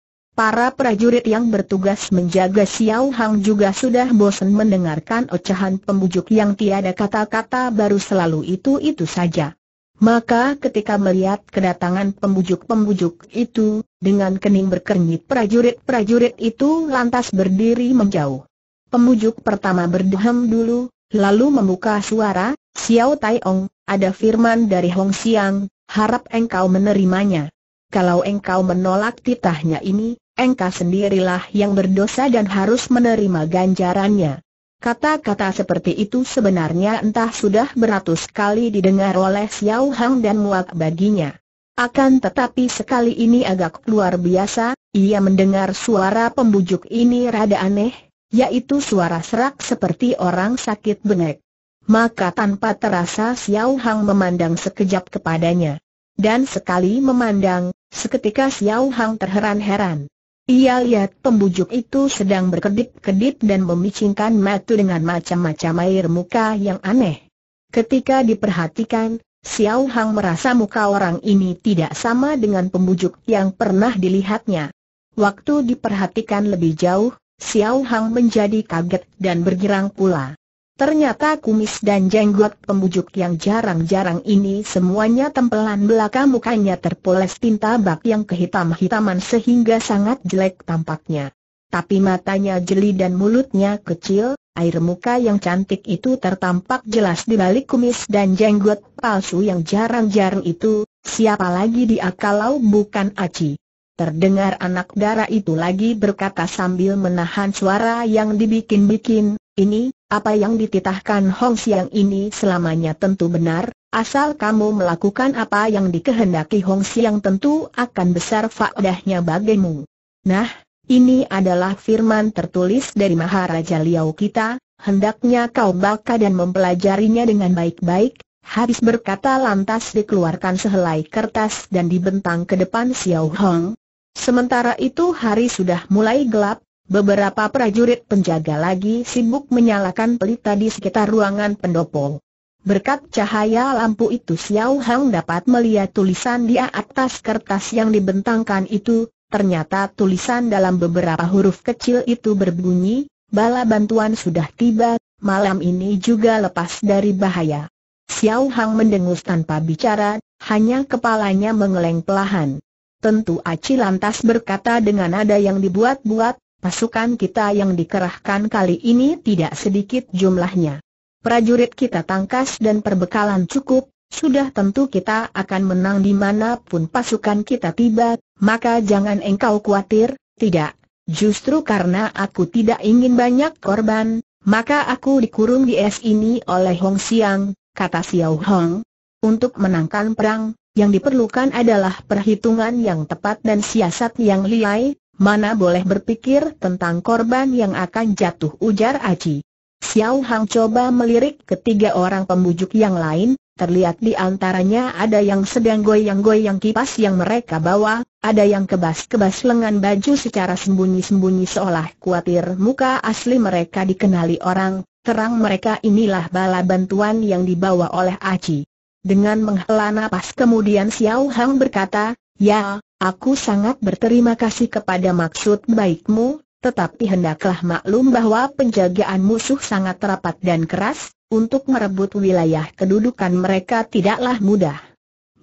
Para prajurit yang bertugas menjaga Xiao Hang juga sudah bosan mendengarkan ocehan pembujuk yang tiada kata-kata baru selalu itu-itu saja. Maka ketika melihat kedatangan pembujuk-pembujuk itu, dengan kening berkernyit prajurit-prajurit itu lantas berdiri menjauh. Pembujuk pertama berdehem dulu, lalu membuka suara, Xiao Tai Ong, ada firman dari Hong Xiang, harap engkau menerimanya. Kalau engkau menolak titahnya ini, engkau sendirilah yang berdosa dan harus menerima ganjarannya. Kata-kata seperti itu sebenarnya entah sudah beratus kali didengar oleh Xiao Hang dan muak baginya. Akan tetapi sekali ini agak luar biasa, ia mendengar suara pembujuk ini rada aneh, yaitu suara serak seperti orang sakit bengek. Maka tanpa terasa Xiao Hang memandang sekejap kepadanya. Dan sekali memandang, seketika Xiao Hang terheran-heran. Ia lihat pembujuk itu sedang berkedip-kedip dan memicingkan matu dengan macam-macam air muka yang aneh. Ketika diperhatikan, Xiao Hang merasa muka orang ini tidak sama dengan pembujuk yang pernah dilihatnya. Waktu diperhatikan lebih jauh, Xiao Hang menjadi kaget dan bergirang pula. Ternyata kumis dan jenggot pembujuk yang jarang-jarang ini semuanya tempelan belakang mukanya terpoles tinta bak yang kehitam-hitaman sehingga sangat jelek tampaknya. Tapi matanya jeli dan mulutnya kecil, air muka yang cantik itu tertampak jelas di balik kumis dan jenggot palsu yang jarang-jarang itu, siapa lagi dia kalau bukan Aci. Terdengar anak dara itu lagi berkata sambil menahan suara yang dibikin-bikin, ini, apa yang dititahkan Hong Xiang ini selamanya tentu benar, asal kamu melakukan apa yang dikehendaki Hong Xiang tentu akan besar faedahnya bagimu. Nah, ini adalah firman tertulis dari Maharaja Liao kita, hendaknya kau baca dan mempelajarinya dengan baik-baik, Habis berkata lantas dikeluarkan sehelai kertas dan dibentang ke depan Xiao Hong. Sementara itu hari sudah mulai gelap, Beberapa prajurit penjaga lagi sibuk menyalakan pelita di sekitar ruangan pendopo. Berkat cahaya lampu itu Xiao Hang dapat melihat tulisan di atas kertas yang dibentangkan itu, ternyata tulisan dalam beberapa huruf kecil itu berbunyi, bala bantuan sudah tiba, malam ini juga lepas dari bahaya. Xiao Hang mendengus tanpa bicara, hanya kepalanya mengeleng pelahan. Tentu Aci lantas berkata dengan nada yang dibuat-buat, Pasukan kita yang dikerahkan kali ini tidak sedikit jumlahnya. Prajurit kita tangkas dan perbekalan cukup, sudah tentu kita akan menang dimanapun pasukan kita tiba, maka jangan engkau khawatir, tidak. Justru karena aku tidak ingin banyak korban, maka aku dikurung di es ini oleh Hong Xiang, kata Xiao Hong. Untuk menangkan perang, yang diperlukan adalah perhitungan yang tepat dan siasat yang liai, Mana boleh berpikir tentang korban yang akan jatuh ujar Aji. Xiao Hang coba melirik ketiga orang pembujuk yang lain, terlihat di antaranya ada yang sedang goyang-goyang kipas yang mereka bawa, ada yang kebas-kebas lengan baju secara sembunyi-sembunyi seolah khawatir muka asli mereka dikenali orang, terang mereka inilah bala bantuan yang dibawa oleh Aji. Dengan menghela napas kemudian Xiao Hang berkata, Ya, aku sangat berterima kasih kepada maksud baikmu, tetapi hendaklah maklum bahwa penjagaan musuh sangat rapat dan keras, untuk merebut wilayah kedudukan mereka tidaklah mudah.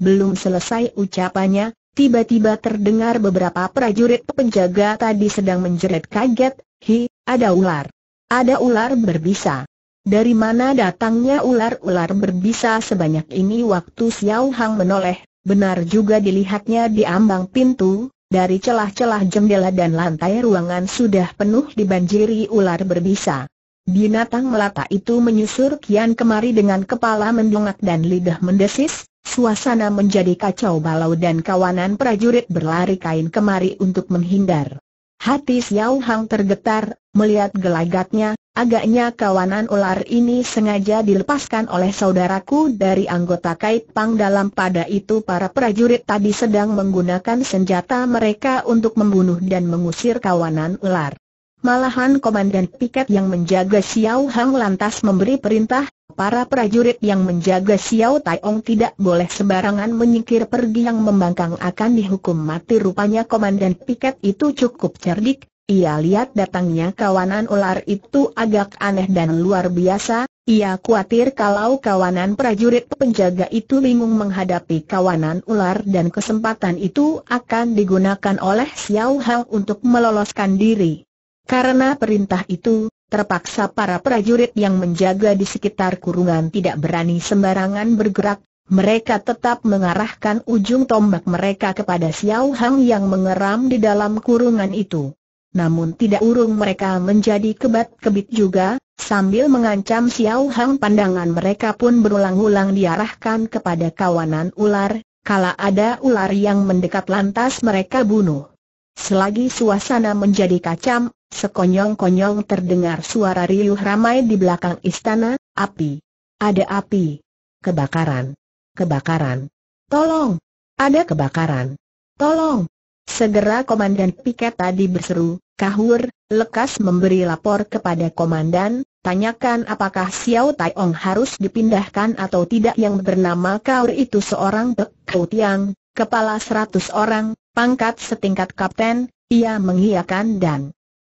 Belum selesai ucapannya, tiba-tiba terdengar beberapa prajurit penjaga tadi sedang menjerit kaget, hi, ada ular. Ada ular berbisa. Dari mana datangnya ular-ular berbisa sebanyak ini waktu Xiao Hang menoleh, Benar juga dilihatnya di ambang pintu, dari celah-celah jendela dan lantai ruangan sudah penuh dibanjiri ular berbisa. Binatang melata itu menyusur kian kemari dengan kepala mendongak dan lidah mendesis, suasana menjadi kacau balau dan kawanan prajurit berlari kain kemari untuk menghindar. Hati Xiao Hang tergetar, melihat gelagatnya, agaknya kawanan ular ini sengaja dilepaskan oleh saudaraku dari anggota kait pang dalam pada itu para prajurit tadi sedang menggunakan senjata mereka untuk membunuh dan mengusir kawanan ular. Malahan komandan piket yang menjaga Xiao Hang lantas memberi perintah, para prajurit yang menjaga Xiao Taiong tidak boleh sembarangan menyingkir pergi yang membangkang akan dihukum mati rupanya komandan piket itu cukup cerdik, ia lihat datangnya kawanan ular itu agak aneh dan luar biasa, ia khawatir kalau kawanan prajurit penjaga itu bingung menghadapi kawanan ular dan kesempatan itu akan digunakan oleh Xiao Hang untuk meloloskan diri. Karena perintah itu, terpaksa para prajurit yang menjaga di sekitar kurungan tidak berani sembarangan bergerak, mereka tetap mengarahkan ujung tombak mereka kepada Xiao Hang yang mengeram di dalam kurungan itu. Namun tidak urung mereka menjadi kebat-kebit juga, sambil mengancam Xiao Hang pandangan mereka pun berulang-ulang diarahkan kepada kawanan ular, Kalau ada ular yang mendekat lantas mereka bunuh. Selagi suasana menjadi kacam, Sekonyong-konyong terdengar suara riuh ramai di belakang istana, api. Ada api. Kebakaran. Kebakaran. Tolong. Ada kebakaran. Tolong. Segera Komandan Piket tadi berseru, Kahur, lekas memberi lapor kepada Komandan, tanyakan apakah Xiao Taiong harus dipindahkan atau tidak yang bernama Kahur itu seorang Bekau Tiang, kepala seratus orang, pangkat setingkat kapten, ia mengiakan dan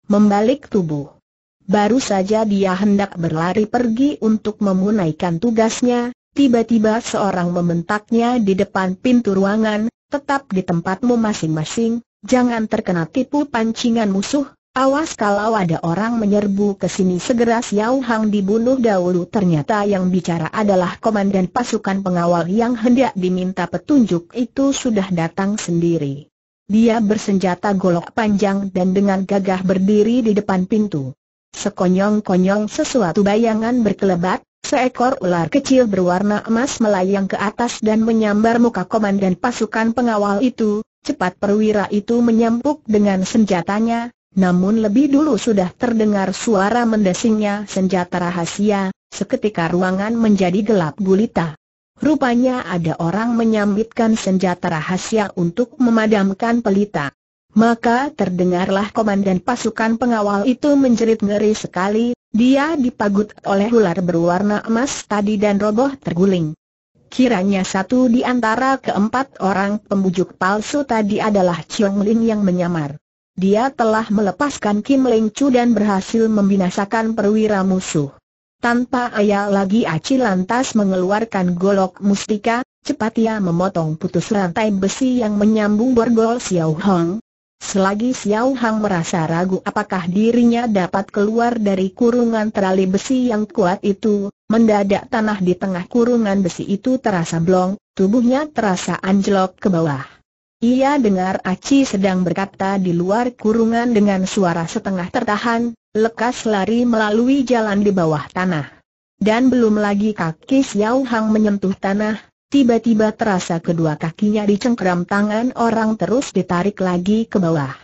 membalik tubuh. Baru saja dia hendak berlari pergi untuk memunaikan tugasnya, tiba-tiba seorang membentaknya di depan pintu ruangan, tetap di tempatmu masing-masing, jangan terkena tipu pancingan musuh, awas kalau ada orang menyerbu ke sini segera Xiao Hang dibunuh dahulu ternyata yang bicara adalah komandan pasukan pengawal yang hendak diminta petunjuk itu sudah datang sendiri. Dia bersenjata golok panjang dan dengan gagah berdiri di depan pintu. Sekonyong-konyong sesuatu bayangan berkelebat, seekor ular kecil berwarna emas melayang ke atas dan menyambar muka komandan pasukan pengawal itu, cepat perwira itu menyampuk dengan senjatanya, namun lebih dulu sudah terdengar suara mendesingnya senjata rahasia, seketika ruangan menjadi gelap gulita. Rupanya ada orang menyambitkan senjata rahasia untuk memadamkan pelita. Maka terdengarlah komandan pasukan pengawal itu menjerit ngeri sekali, dia dipagut oleh ular berwarna emas tadi dan roboh terguling. Kiranya satu di antara keempat orang pembujuk palsu tadi adalah Chong Ling yang menyamar. Dia telah melepaskan Kim Leng Chu dan berhasil membinasakan perwira musuh. Tanpa ayah lagi Aci lantas mengeluarkan golok mustika, cepat ia memotong putus rantai besi yang menyambung borgol Xiao Hong. Selagi Xiao Hong merasa ragu apakah dirinya dapat keluar dari kurungan terali besi yang kuat itu, mendadak tanah di tengah kurungan besi itu terasa blong, tubuhnya terasa anjlok ke bawah. Ia dengar Aci sedang berkata di luar kurungan dengan suara setengah tertahan, lekas lari melalui jalan di bawah tanah. Dan belum lagi kaki Xiao Hang menyentuh tanah, tiba-tiba terasa kedua kakinya dicengkram tangan orang terus ditarik lagi ke bawah.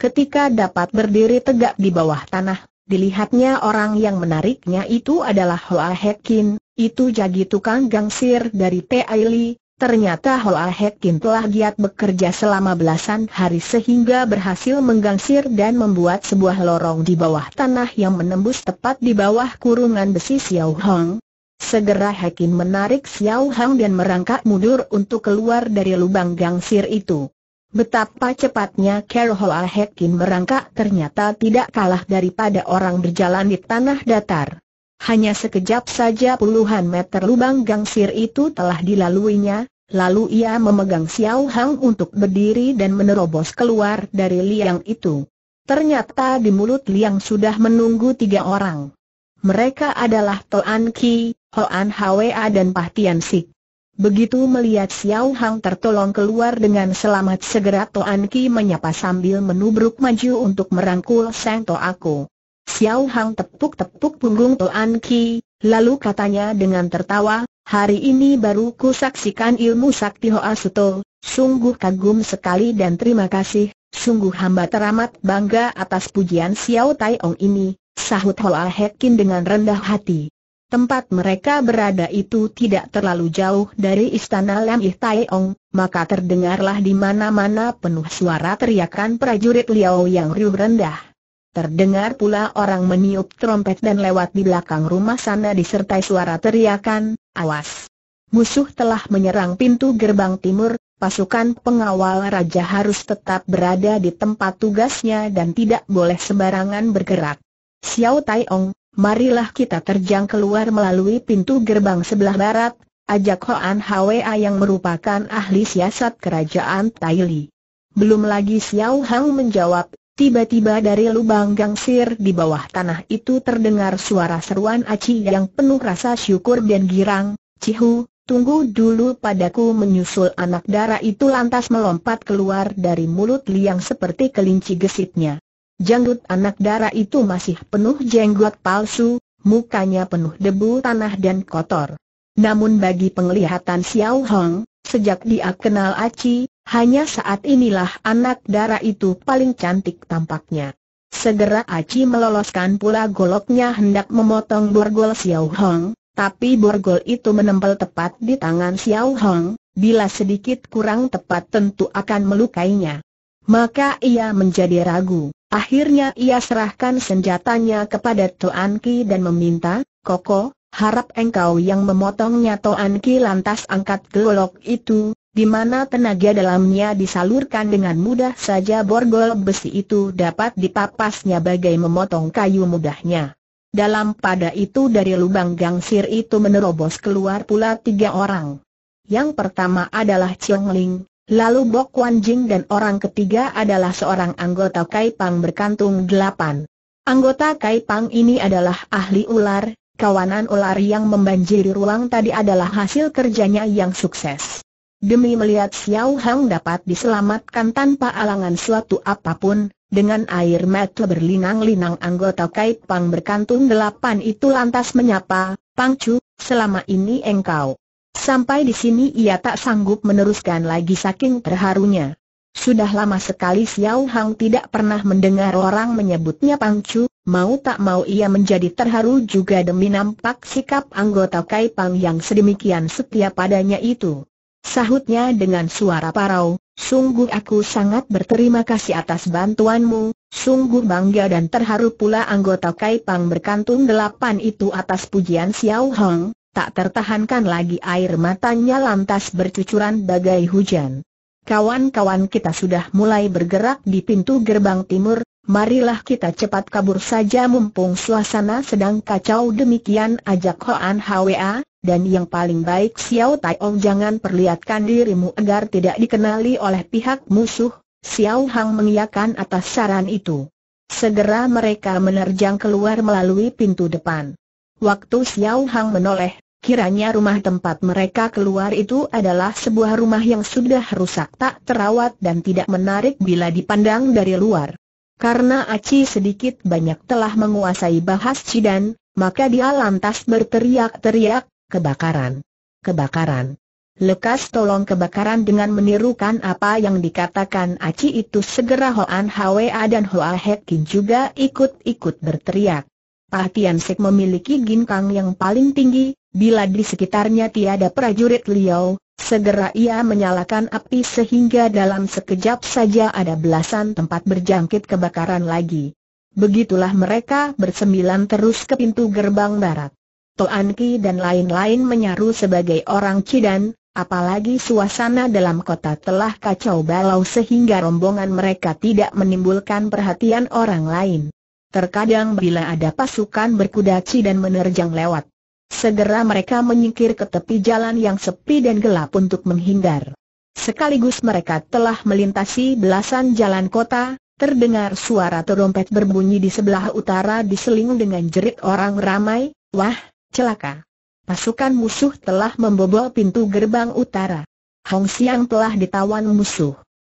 Ketika dapat berdiri tegak di bawah tanah, dilihatnya orang yang menariknya itu adalah Hoa Hekin, itu jadi tukang gangsir dari Li. Ternyata Hoa Hekin telah giat bekerja selama belasan hari sehingga berhasil menggangsir dan membuat sebuah lorong di bawah tanah yang menembus tepat di bawah kurungan besi Xiao Hong. Segera Hekin menarik Xiao Hong dan merangkak mundur untuk keluar dari lubang gangsir itu. Betapa cepatnya Carol Hoa Hekin merangkak ternyata tidak kalah daripada orang berjalan di tanah datar hanya sekejap saja puluhan meter lubang gangsir itu telah dilaluinya, lalu ia memegang Xiao Hang untuk berdiri dan menerobos keluar dari liang itu. Ternyata di mulut liang sudah menunggu tiga orang. Mereka adalah Toan Ki, Hoan Hwa dan Pah Tian Sik. Begitu melihat Xiao Hang tertolong keluar dengan selamat segera Toan Ki menyapa sambil menubruk maju untuk merangkul Sang Aku. Xiao Hang tepuk-tepuk punggung Toan Ki, lalu katanya dengan tertawa, hari ini baru ku saksikan ilmu sakti Hoa Suto, sungguh kagum sekali dan terima kasih, sungguh hamba teramat bangga atas pujian Xiao Tai Ong ini, sahut Hoa Hekin dengan rendah hati. Tempat mereka berada itu tidak terlalu jauh dari istana Lam Ih Ong, maka terdengarlah di mana-mana penuh suara teriakan prajurit Liao yang riuh rendah. Terdengar pula orang meniup trompet dan lewat di belakang rumah sana disertai suara teriakan, awas. Musuh telah menyerang pintu gerbang timur, pasukan pengawal raja harus tetap berada di tempat tugasnya dan tidak boleh sembarangan bergerak. Xiao Tai Ong, marilah kita terjang keluar melalui pintu gerbang sebelah barat, ajak Hoan Hwa yang merupakan ahli siasat kerajaan Li. Belum lagi Xiao Hang menjawab, Tiba-tiba dari lubang gangsir di bawah tanah itu terdengar suara seruan Aci yang penuh rasa syukur dan girang, Cihu, tunggu dulu padaku menyusul anak darah itu lantas melompat keluar dari mulut liang seperti kelinci gesitnya. Janggut anak darah itu masih penuh jenggot palsu, mukanya penuh debu tanah dan kotor. Namun bagi penglihatan Xiao Hong, sejak dia kenal Aci, hanya saat inilah anak darah itu paling cantik tampaknya. Segera Aci meloloskan pula goloknya hendak memotong borgol Xiao Hong, tapi borgol itu menempel tepat di tangan Xiao Hong, bila sedikit kurang tepat tentu akan melukainya. Maka ia menjadi ragu. Akhirnya ia serahkan senjatanya kepada Toan Ki dan meminta, Koko, harap engkau yang memotongnya Toan Ki lantas angkat golok itu, di mana tenaga dalamnya disalurkan dengan mudah saja borgol besi itu dapat dipapasnya bagai memotong kayu mudahnya. Dalam pada itu dari lubang gangsir itu menerobos keluar pula tiga orang. Yang pertama adalah Chiong Ling, Lalu Bok Wan Jing dan orang ketiga adalah seorang anggota Kai Pang berkantung delapan. Anggota Kai Pang ini adalah ahli ular, kawanan ular yang membanjiri ruang tadi adalah hasil kerjanya yang sukses. Demi melihat Xiao Hang dapat diselamatkan tanpa alangan suatu apapun, dengan air mata berlinang-linang anggota kait Pang berkantung delapan itu lantas menyapa, Pang Chu, selama ini engkau. Sampai di sini ia tak sanggup meneruskan lagi saking terharunya. Sudah lama sekali Xiao Hang tidak pernah mendengar orang menyebutnya Pang Chu, mau tak mau ia menjadi terharu juga demi nampak sikap anggota kait Pang yang sedemikian setia padanya itu. Sahutnya dengan suara parau, sungguh aku sangat berterima kasih atas bantuanmu, sungguh bangga dan terharu pula anggota Kaipang berkantung delapan itu atas pujian Xiao Hong, tak tertahankan lagi air matanya lantas bercucuran bagai hujan. Kawan-kawan kita sudah mulai bergerak di pintu gerbang timur, marilah kita cepat kabur saja mumpung suasana sedang kacau demikian ajak Hoan Hwa, dan yang paling baik Xiao Taiong jangan perlihatkan dirimu agar tidak dikenali oleh pihak musuh, Xiao Hang mengiyakan atas saran itu. Segera mereka menerjang keluar melalui pintu depan. Waktu Xiao Hang menoleh, kiranya rumah tempat mereka keluar itu adalah sebuah rumah yang sudah rusak tak terawat dan tidak menarik bila dipandang dari luar. Karena Aci sedikit banyak telah menguasai bahas Cidan, maka dia lantas berteriak-teriak, Kebakaran. Kebakaran. Lekas tolong kebakaran dengan menirukan apa yang dikatakan Aci itu segera Hoan Hwa dan Hoa Hekin juga ikut-ikut berteriak. Tian Sek memiliki ginkang yang paling tinggi, bila di sekitarnya tiada prajurit liau, segera ia menyalakan api sehingga dalam sekejap saja ada belasan tempat berjangkit kebakaran lagi. Begitulah mereka bersembilan terus ke pintu gerbang barat. Toan Ki dan lain-lain menyaru sebagai orang Cidan, apalagi suasana dalam kota telah kacau balau sehingga rombongan mereka tidak menimbulkan perhatian orang lain. Terkadang bila ada pasukan berkuda Cidan menerjang lewat, segera mereka menyingkir ke tepi jalan yang sepi dan gelap untuk menghindar. Sekaligus mereka telah melintasi belasan jalan kota, Terdengar suara terompet berbunyi di sebelah utara diseling dengan jerit orang ramai, wah, celaka. Pasukan musuh telah membobol pintu gerbang utara. Hong Xiang telah ditawan musuh.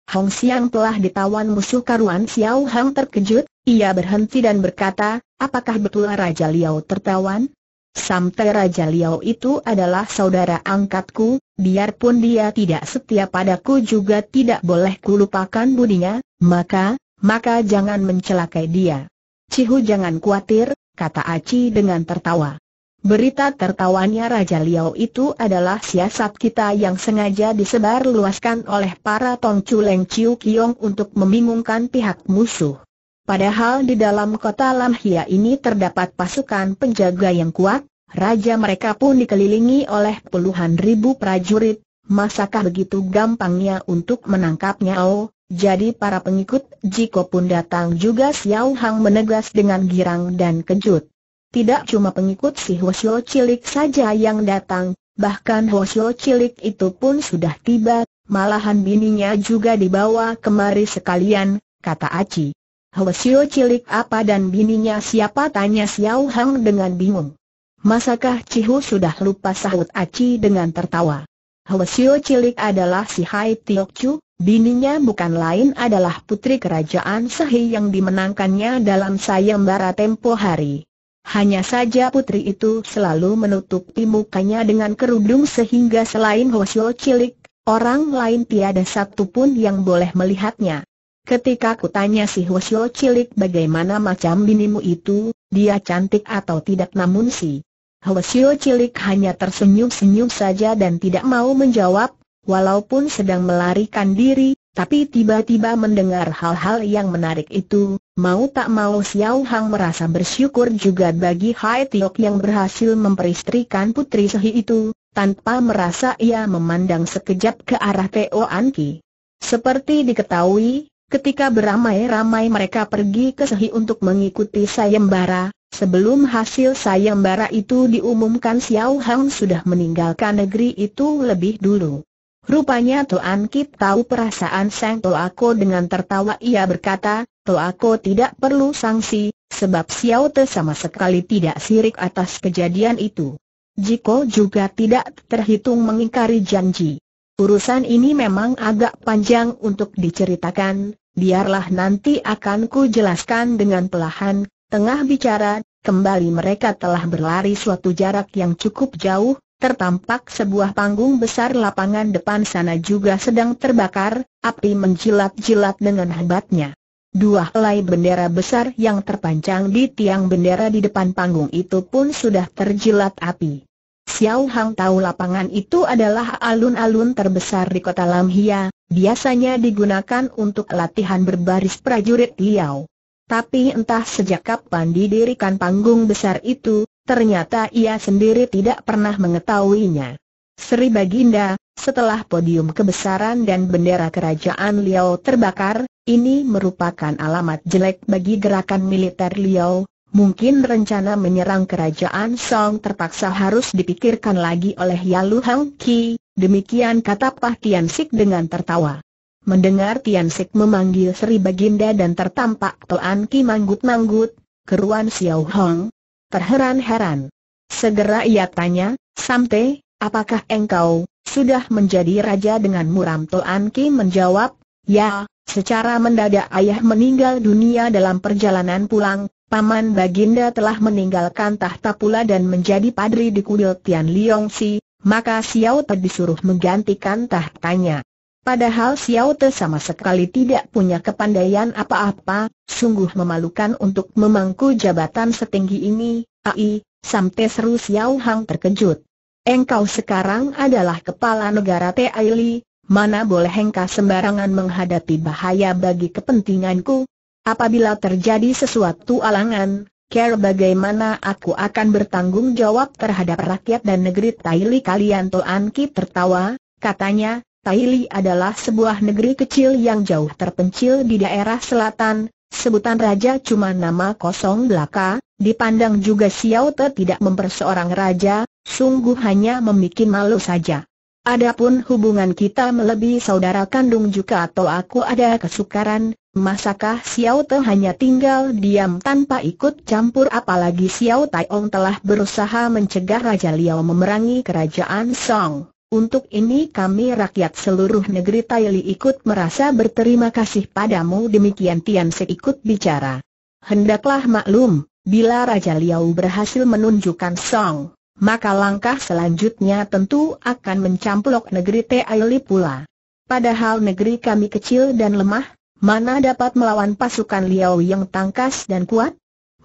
Hong Xiang telah ditawan musuh karuan Xiao Hang terkejut, ia berhenti dan berkata, apakah betul Raja Liao tertawan? Sampai Raja Liao itu adalah saudara angkatku, biarpun dia tidak setia padaku juga tidak boleh kulupakan budinya, maka, maka jangan mencelakai dia. Cihu jangan khawatir, kata Aci dengan tertawa. Berita tertawanya Raja Liao itu adalah siasat kita yang sengaja disebarluaskan oleh para Tongcu Leng Chiu Kiong untuk membingungkan pihak musuh. Padahal di dalam kota Lam ini terdapat pasukan penjaga yang kuat, raja mereka pun dikelilingi oleh puluhan ribu prajurit, masakah begitu gampangnya untuk menangkapnya oh? Jadi para pengikut Jiko pun datang juga Xiao Hang menegas dengan girang dan kejut. Tidak cuma pengikut si Hwasyo Cilik saja yang datang, bahkan Hwasyo Cilik itu pun sudah tiba, malahan bininya juga dibawa kemari sekalian, kata Aci. Hwasyo Cilik apa dan bininya siapa tanya Xiao Hang dengan bingung. Masakah Cihu sudah lupa sahut Aci dengan tertawa. Hwasyo Cilik adalah si Hai Tiok Chu, Bininya bukan lain adalah putri kerajaan Sehi yang dimenangkannya dalam sayembara tempo hari. Hanya saja putri itu selalu menutupi mukanya dengan kerudung sehingga selain Hoshio cilik, orang lain tiada satu pun yang boleh melihatnya. Ketika kutanya si Hoshio cilik bagaimana macam binimu itu, dia cantik atau tidak namun si Hoshio cilik hanya tersenyum-senyum saja dan tidak mau menjawab, walaupun sedang melarikan diri, tapi tiba-tiba mendengar hal-hal yang menarik itu, mau tak mau Xiao Hang merasa bersyukur juga bagi Hai Tiok yang berhasil memperistrikan putri Sehi itu, tanpa merasa ia memandang sekejap ke arah Teo Anki. Seperti diketahui, ketika beramai-ramai mereka pergi ke Sehi untuk mengikuti sayembara, sebelum hasil sayembara itu diumumkan Xiao Hang sudah meninggalkan negeri itu lebih dulu. Rupanya Tuan Kip tahu perasaan Sang Toako dengan tertawa ia berkata, Toako tidak perlu sanksi, sebab Xiao Te sama sekali tidak sirik atas kejadian itu. Jiko juga tidak terhitung mengingkari janji. Urusan ini memang agak panjang untuk diceritakan, biarlah nanti akan ku jelaskan dengan pelahan, tengah bicara, kembali mereka telah berlari suatu jarak yang cukup jauh, Tertampak sebuah panggung besar lapangan depan sana juga sedang terbakar, api menjilat-jilat dengan hebatnya. Dua helai bendera besar yang terpancang di tiang bendera di depan panggung itu pun sudah terjilat api. Xiao Hang tahu lapangan itu adalah alun-alun terbesar di kota Lam Hia, biasanya digunakan untuk latihan berbaris prajurit Liao. Tapi entah sejak kapan didirikan panggung besar itu, Ternyata ia sendiri tidak pernah mengetahuinya. Sri Baginda, setelah podium kebesaran dan bendera kerajaan Liao terbakar, ini merupakan alamat jelek bagi gerakan militer Liao. Mungkin rencana menyerang kerajaan Song terpaksa harus dipikirkan lagi oleh Yalu Hang Ki, demikian kata Pak Tian Sik dengan tertawa. Mendengar Tian Sik memanggil Sri Baginda dan tertampak Toan Ki manggut-manggut, keruan Xiao Hong, terheran-heran. Segera ia tanya, Samte, apakah engkau sudah menjadi raja dengan Muram Toan Ki menjawab, Ya, secara mendadak ayah meninggal dunia dalam perjalanan pulang, Paman Baginda telah meninggalkan tahta pula dan menjadi padri di kuil Tian Liong Si, maka Xiao Te disuruh menggantikan tahtanya. Padahal Xiao Te sama sekali tidak punya kepandaian apa-apa, sungguh memalukan untuk memangku jabatan setinggi ini, ai, sampai seru Xiao Hang terkejut. Engkau sekarang adalah kepala negara Li, mana boleh engkau sembarangan menghadapi bahaya bagi kepentinganku? Apabila terjadi sesuatu alangan, care bagaimana aku akan bertanggung jawab terhadap rakyat dan negeri Taili kalian Toan Ki tertawa, katanya, Taili adalah sebuah negeri kecil yang jauh terpencil di daerah selatan, sebutan raja cuma nama kosong belaka, dipandang juga Xiao Te tidak memperseorang raja, sungguh hanya membuat malu saja. Adapun hubungan kita melebihi saudara kandung juga atau aku ada kesukaran, masakah Xiao Te hanya tinggal diam tanpa ikut campur apalagi Xiao Taiong telah berusaha mencegah Raja Liao memerangi kerajaan Song. Untuk ini kami rakyat seluruh negeri Taili ikut merasa berterima kasih padamu demikian Tian Se ikut bicara. Hendaklah maklum, bila Raja Liao berhasil menunjukkan Song, maka langkah selanjutnya tentu akan mencamplok negeri Taili pula. Padahal negeri kami kecil dan lemah, mana dapat melawan pasukan Liao yang tangkas dan kuat?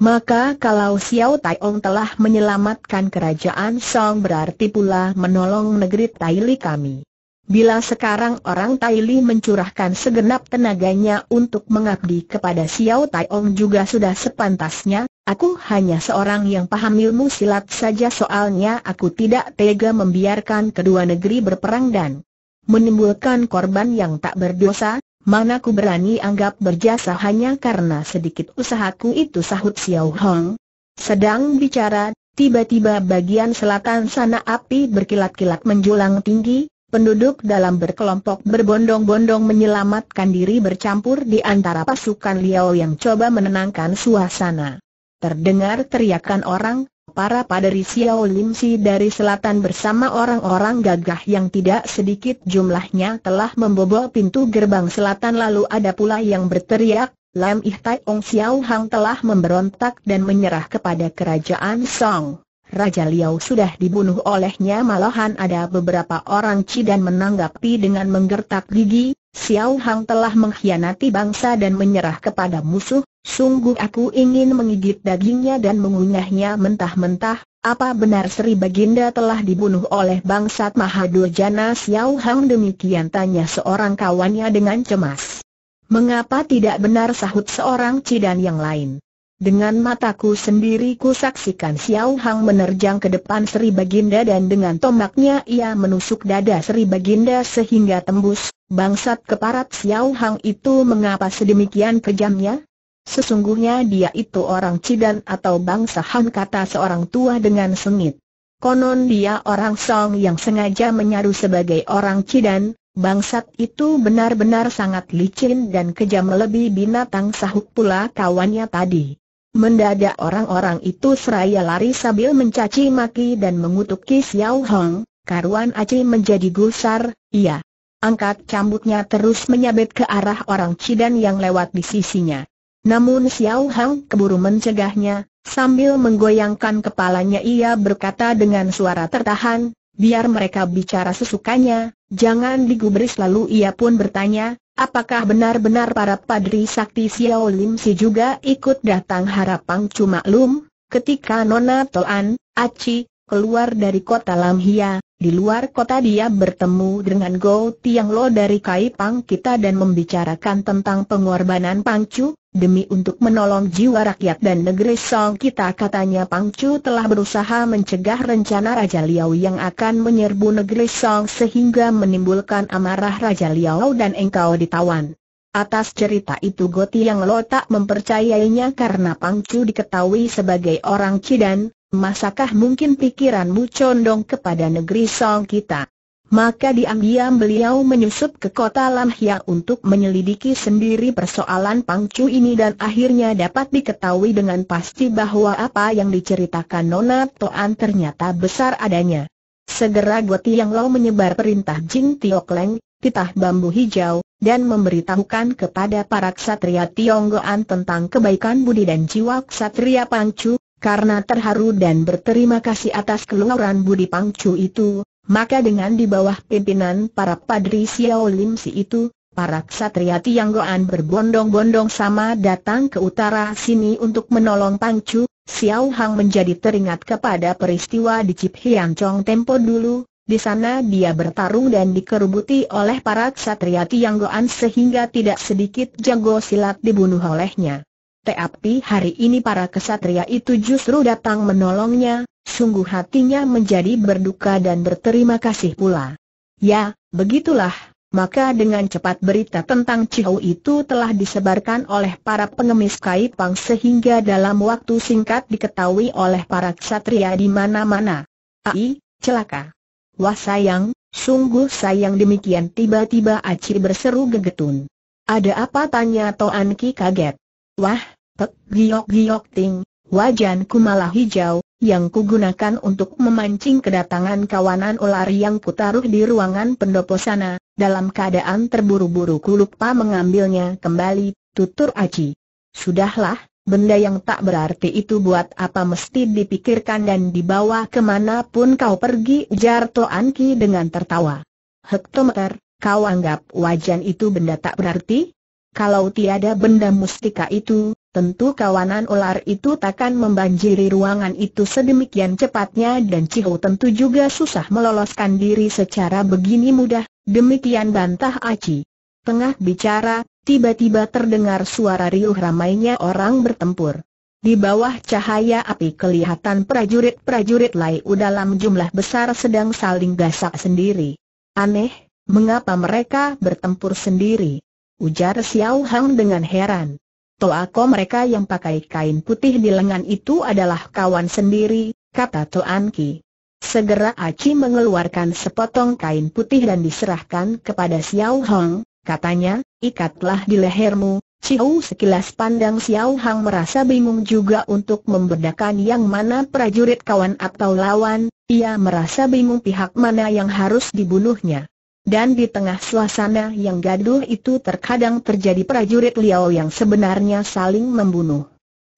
Maka kalau Xiao Taiong telah menyelamatkan kerajaan Song berarti pula menolong negeri Taili kami. Bila sekarang orang Taili mencurahkan segenap tenaganya untuk mengabdi kepada Xiao Taiong juga sudah sepantasnya, aku hanya seorang yang paham ilmu silat saja soalnya aku tidak tega membiarkan kedua negeri berperang dan menimbulkan korban yang tak berdosa, Mana ku berani anggap berjasa hanya karena sedikit usahaku itu sahut Xiao Hong. Sedang bicara, tiba-tiba bagian selatan sana api berkilat-kilat menjulang tinggi, penduduk dalam berkelompok berbondong-bondong menyelamatkan diri bercampur di antara pasukan Liao yang coba menenangkan suasana. Terdengar teriakan orang, Para paderi Xiao Lim Si dari selatan bersama orang-orang gagah yang tidak sedikit jumlahnya telah membobol pintu gerbang selatan lalu ada pula yang berteriak, Lam Ih Tai Ong Xiao Hang telah memberontak dan menyerah kepada kerajaan Song. Raja Liao sudah dibunuh olehnya malahan ada beberapa orang Ci dan menanggapi dengan menggertak gigi, Xiao Hang telah mengkhianati bangsa dan menyerah kepada musuh, Sungguh aku ingin menggigit dagingnya dan mengunyahnya mentah-mentah, apa benar Sri Baginda telah dibunuh oleh bangsat Mahadurjana Xiao Hang demikian tanya seorang kawannya dengan cemas. Mengapa tidak benar sahut seorang cidan yang lain? Dengan mataku sendiri ku saksikan Xiao Hang menerjang ke depan Sri Baginda dan dengan tombaknya ia menusuk dada Sri Baginda sehingga tembus, bangsat keparat Xiao Hang itu mengapa sedemikian kejamnya? Sesungguhnya dia itu orang Cidan atau bangsa Han kata seorang tua dengan sengit. Konon dia orang Song yang sengaja menyaru sebagai orang Cidan, bangsat itu benar-benar sangat licin dan kejam lebih binatang sahuk pula kawannya tadi. Mendadak orang-orang itu seraya lari sambil mencaci maki dan mengutuki Xiao Hong, karuan Aci menjadi gusar, iya. Angkat cambuknya terus menyabet ke arah orang Cidan yang lewat di sisinya. Namun Xiao Hang keburu mencegahnya, sambil menggoyangkan kepalanya ia berkata dengan suara tertahan, biar mereka bicara sesukanya, jangan digubris lalu ia pun bertanya, apakah benar-benar para padri sakti Xiao Lim Si juga ikut datang harapang cuma lum? Ketika Nona Toan, Aci, keluar dari kota Lamhia, di luar kota dia bertemu dengan Go Tiang Lo dari Kai Pang kita dan membicarakan tentang pengorbanan Pang Chu demi untuk menolong jiwa rakyat dan negeri Song kita katanya Pang Chu telah berusaha mencegah rencana Raja Liao yang akan menyerbu negeri Song sehingga menimbulkan amarah Raja Liao dan engkau ditawan. Atas cerita itu Goti yang lo tak mempercayainya karena Pangcu diketahui sebagai orang Cidan, Masakah mungkin pikiranmu condong kepada negeri Song kita? Maka diam-diam beliau menyusup ke kota Lam Hia untuk menyelidiki sendiri persoalan Pangcu ini dan akhirnya dapat diketahui dengan pasti bahwa apa yang diceritakan Nona Toan ternyata besar adanya. Segera Goti Yang Lau menyebar perintah Jing Tiok Leng, titah bambu hijau, dan memberitahukan kepada para ksatria Tionggoan tentang kebaikan budi dan jiwa ksatria Pangcu, karena terharu dan berterima kasih atas keluaran Budi Pangcu itu, maka dengan di bawah pimpinan para padri Xiao Lim Si itu, para ksatria Tianggoan berbondong-bondong sama datang ke utara sini untuk menolong Pangcu, Xiao Hang menjadi teringat kepada peristiwa di Cip Hiang Chong Tempo dulu, di sana dia bertarung dan dikerubuti oleh para ksatria Tianggoan sehingga tidak sedikit jago silat dibunuh olehnya. Tapi hari ini para kesatria itu justru datang menolongnya, sungguh hatinya menjadi berduka dan berterima kasih pula. Ya, begitulah, maka dengan cepat berita tentang Cihou itu telah disebarkan oleh para pengemis Kaipang sehingga dalam waktu singkat diketahui oleh para kesatria di mana-mana. Ai, celaka. Wah sayang, sungguh sayang demikian tiba-tiba Aci berseru gegetun. Ada apa tanya Toan Ki kaget. Wah, Pek giok giok ting, wajanku malah hijau, yang kugunakan untuk memancing kedatangan kawanan ular yang kutaruh di ruangan pendopo sana, dalam keadaan terburu-buru ku lupa mengambilnya kembali, tutur Aci. Sudahlah, benda yang tak berarti itu buat apa mesti dipikirkan dan dibawa kemanapun kau pergi ujar Toan Ki dengan tertawa. Hektometer, kau anggap wajan itu benda tak berarti? Kalau tiada benda mustika itu, Tentu kawanan ular itu takkan membanjiri ruangan itu sedemikian cepatnya dan Cihu tentu juga susah meloloskan diri secara begini mudah, demikian bantah Aci. Tengah bicara, tiba-tiba terdengar suara riuh ramainya orang bertempur. Di bawah cahaya api kelihatan prajurit-prajurit Lai U dalam jumlah besar sedang saling gasak sendiri. Aneh, mengapa mereka bertempur sendiri? Ujar Xiao Hang dengan heran. Toako mereka yang pakai kain putih di lengan itu adalah kawan sendiri, kata Toan Ki. Segera Aci mengeluarkan sepotong kain putih dan diserahkan kepada Xiao Hong, katanya, ikatlah di lehermu. Ciu sekilas pandang Xiao Hong merasa bingung juga untuk membedakan yang mana prajurit kawan atau lawan, ia merasa bingung pihak mana yang harus dibunuhnya. Dan di tengah suasana yang gaduh itu terkadang terjadi prajurit Liao yang sebenarnya saling membunuh.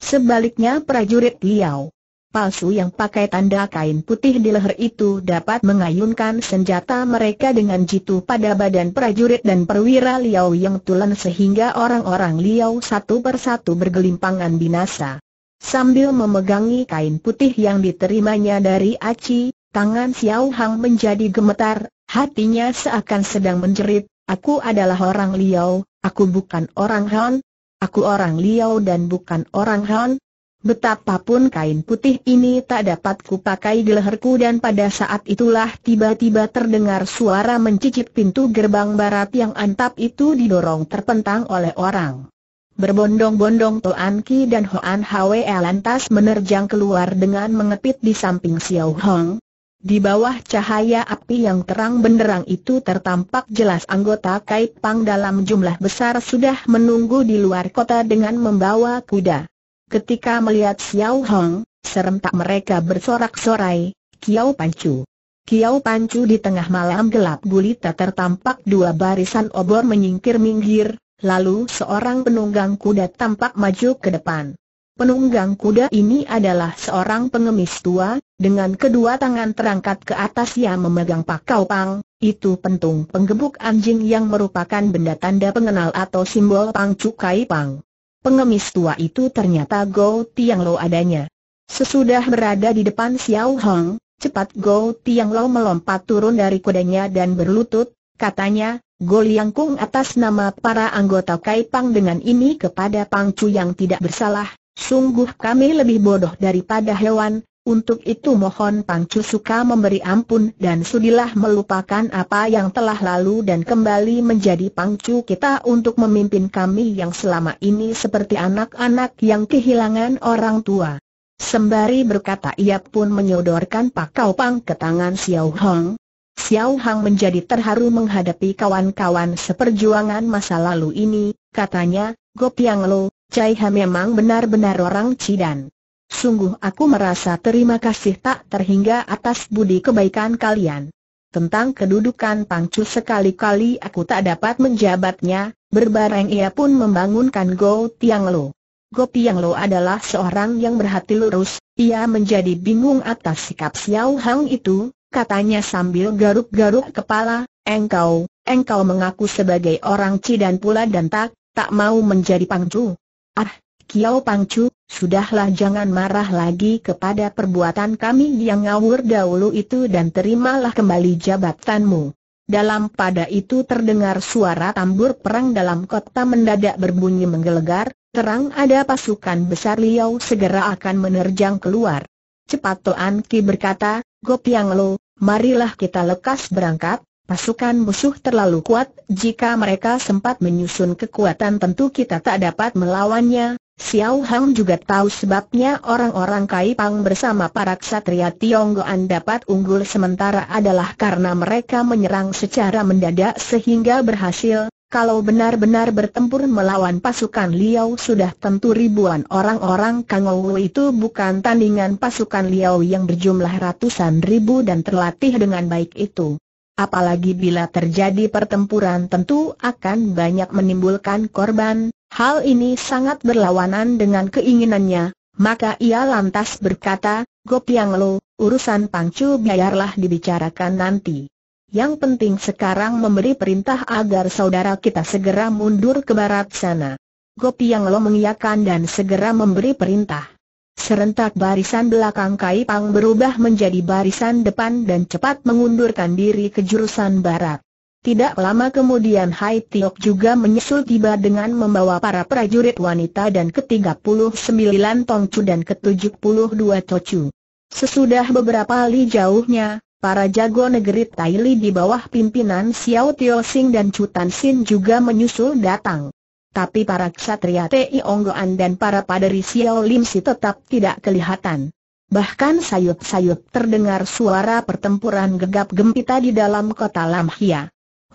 Sebaliknya prajurit Liao palsu yang pakai tanda kain putih di leher itu dapat mengayunkan senjata mereka dengan jitu pada badan prajurit dan perwira Liao yang tulen sehingga orang-orang Liao satu persatu bergelimpangan binasa. Sambil memegangi kain putih yang diterimanya dari Aci, Tangan Xiao Hang menjadi gemetar, hatinya seakan sedang menjerit, aku adalah orang Liao, aku bukan orang Han, aku orang Liao dan bukan orang Han. Betapapun kain putih ini tak dapat kupakai di leherku dan pada saat itulah tiba-tiba terdengar suara mencicip pintu gerbang barat yang antap itu didorong terpentang oleh orang. Berbondong-bondong Toan Ki dan Hoan Hwe lantas menerjang keluar dengan mengepit di samping Xiao Hong, di bawah cahaya api yang terang benderang itu tertampak jelas anggota pang dalam jumlah besar sudah menunggu di luar kota dengan membawa kuda. Ketika melihat Xiao Hong, serentak mereka bersorak-sorai, Kiao Pancu. Kiao Pancu di tengah malam gelap gulita tertampak dua barisan obor menyingkir minggir, lalu seorang penunggang kuda tampak maju ke depan. Penunggang kuda ini adalah seorang pengemis tua, dengan kedua tangan terangkat ke atas ia memegang pakau pang, itu pentung penggebuk anjing yang merupakan benda tanda pengenal atau simbol pang cukai pang. Pengemis tua itu ternyata Go Tiang Lo adanya. Sesudah berada di depan Xiao Hong, cepat Go Tiang Lo melompat turun dari kudanya dan berlutut, katanya, Go Liang Kung atas nama para anggota Kai Pang dengan ini kepada Pang Chu yang tidak bersalah, sungguh kami lebih bodoh daripada hewan, untuk itu mohon Pangcu suka memberi ampun dan sudilah melupakan apa yang telah lalu dan kembali menjadi Pangcu kita untuk memimpin kami yang selama ini seperti anak-anak yang kehilangan orang tua. Sembari berkata ia pun menyodorkan pakau pang ke tangan Xiao Hong. Xiao Hong menjadi terharu menghadapi kawan-kawan seperjuangan masa lalu ini, katanya, Gopiang Lo, Chai Ha memang benar-benar orang Cidan sungguh aku merasa terima kasih tak terhingga atas budi kebaikan kalian. Tentang kedudukan Pangcu sekali-kali aku tak dapat menjabatnya, berbareng ia pun membangunkan Go Tiang Lo. Go Tiang Lo adalah seorang yang berhati lurus, ia menjadi bingung atas sikap Xiao Hang itu, katanya sambil garuk-garuk kepala, engkau, engkau mengaku sebagai orang Cidan pula dan tak, tak mau menjadi Pangcu. Ah, Kiao Pangcu, sudahlah jangan marah lagi kepada perbuatan kami yang ngawur dahulu itu dan terimalah kembali jabatanmu. Dalam pada itu terdengar suara tambur perang dalam kota mendadak berbunyi menggelegar, terang ada pasukan besar Liao segera akan menerjang keluar. Cepat Toan Ki berkata, Gopiang Lo, marilah kita lekas berangkat, pasukan musuh terlalu kuat, jika mereka sempat menyusun kekuatan tentu kita tak dapat melawannya, Xiao Hang juga tahu sebabnya orang-orang Kai Pang bersama para ksatria Tionggoan dapat unggul sementara adalah karena mereka menyerang secara mendadak sehingga berhasil, kalau benar-benar bertempur melawan pasukan Liao sudah tentu ribuan orang-orang Kangou itu bukan tandingan pasukan Liao yang berjumlah ratusan ribu dan terlatih dengan baik itu. Apalagi bila terjadi pertempuran tentu akan banyak menimbulkan korban, Hal ini sangat berlawanan dengan keinginannya, maka ia lantas berkata, Gopiang Lo, urusan Pangcu biarlah dibicarakan nanti. Yang penting sekarang memberi perintah agar saudara kita segera mundur ke barat sana. Gopiang Lo mengiyakan dan segera memberi perintah. Serentak barisan belakang Kai Pang berubah menjadi barisan depan dan cepat mengundurkan diri ke jurusan barat. Tidak lama kemudian Hai Tiok juga menyusul tiba dengan membawa para prajurit wanita dan ke-39 Tongcu dan ke-72 Tocu. Sesudah beberapa li jauhnya, para jago negeri Taili di bawah pimpinan Xiao Tio Sing dan Chutan Sin juga menyusul datang. Tapi para ksatria Tei Onggoan dan para paderi Xiao Lim Si tetap tidak kelihatan. Bahkan sayup-sayup terdengar suara pertempuran gegap gempita di dalam kota Lamhia.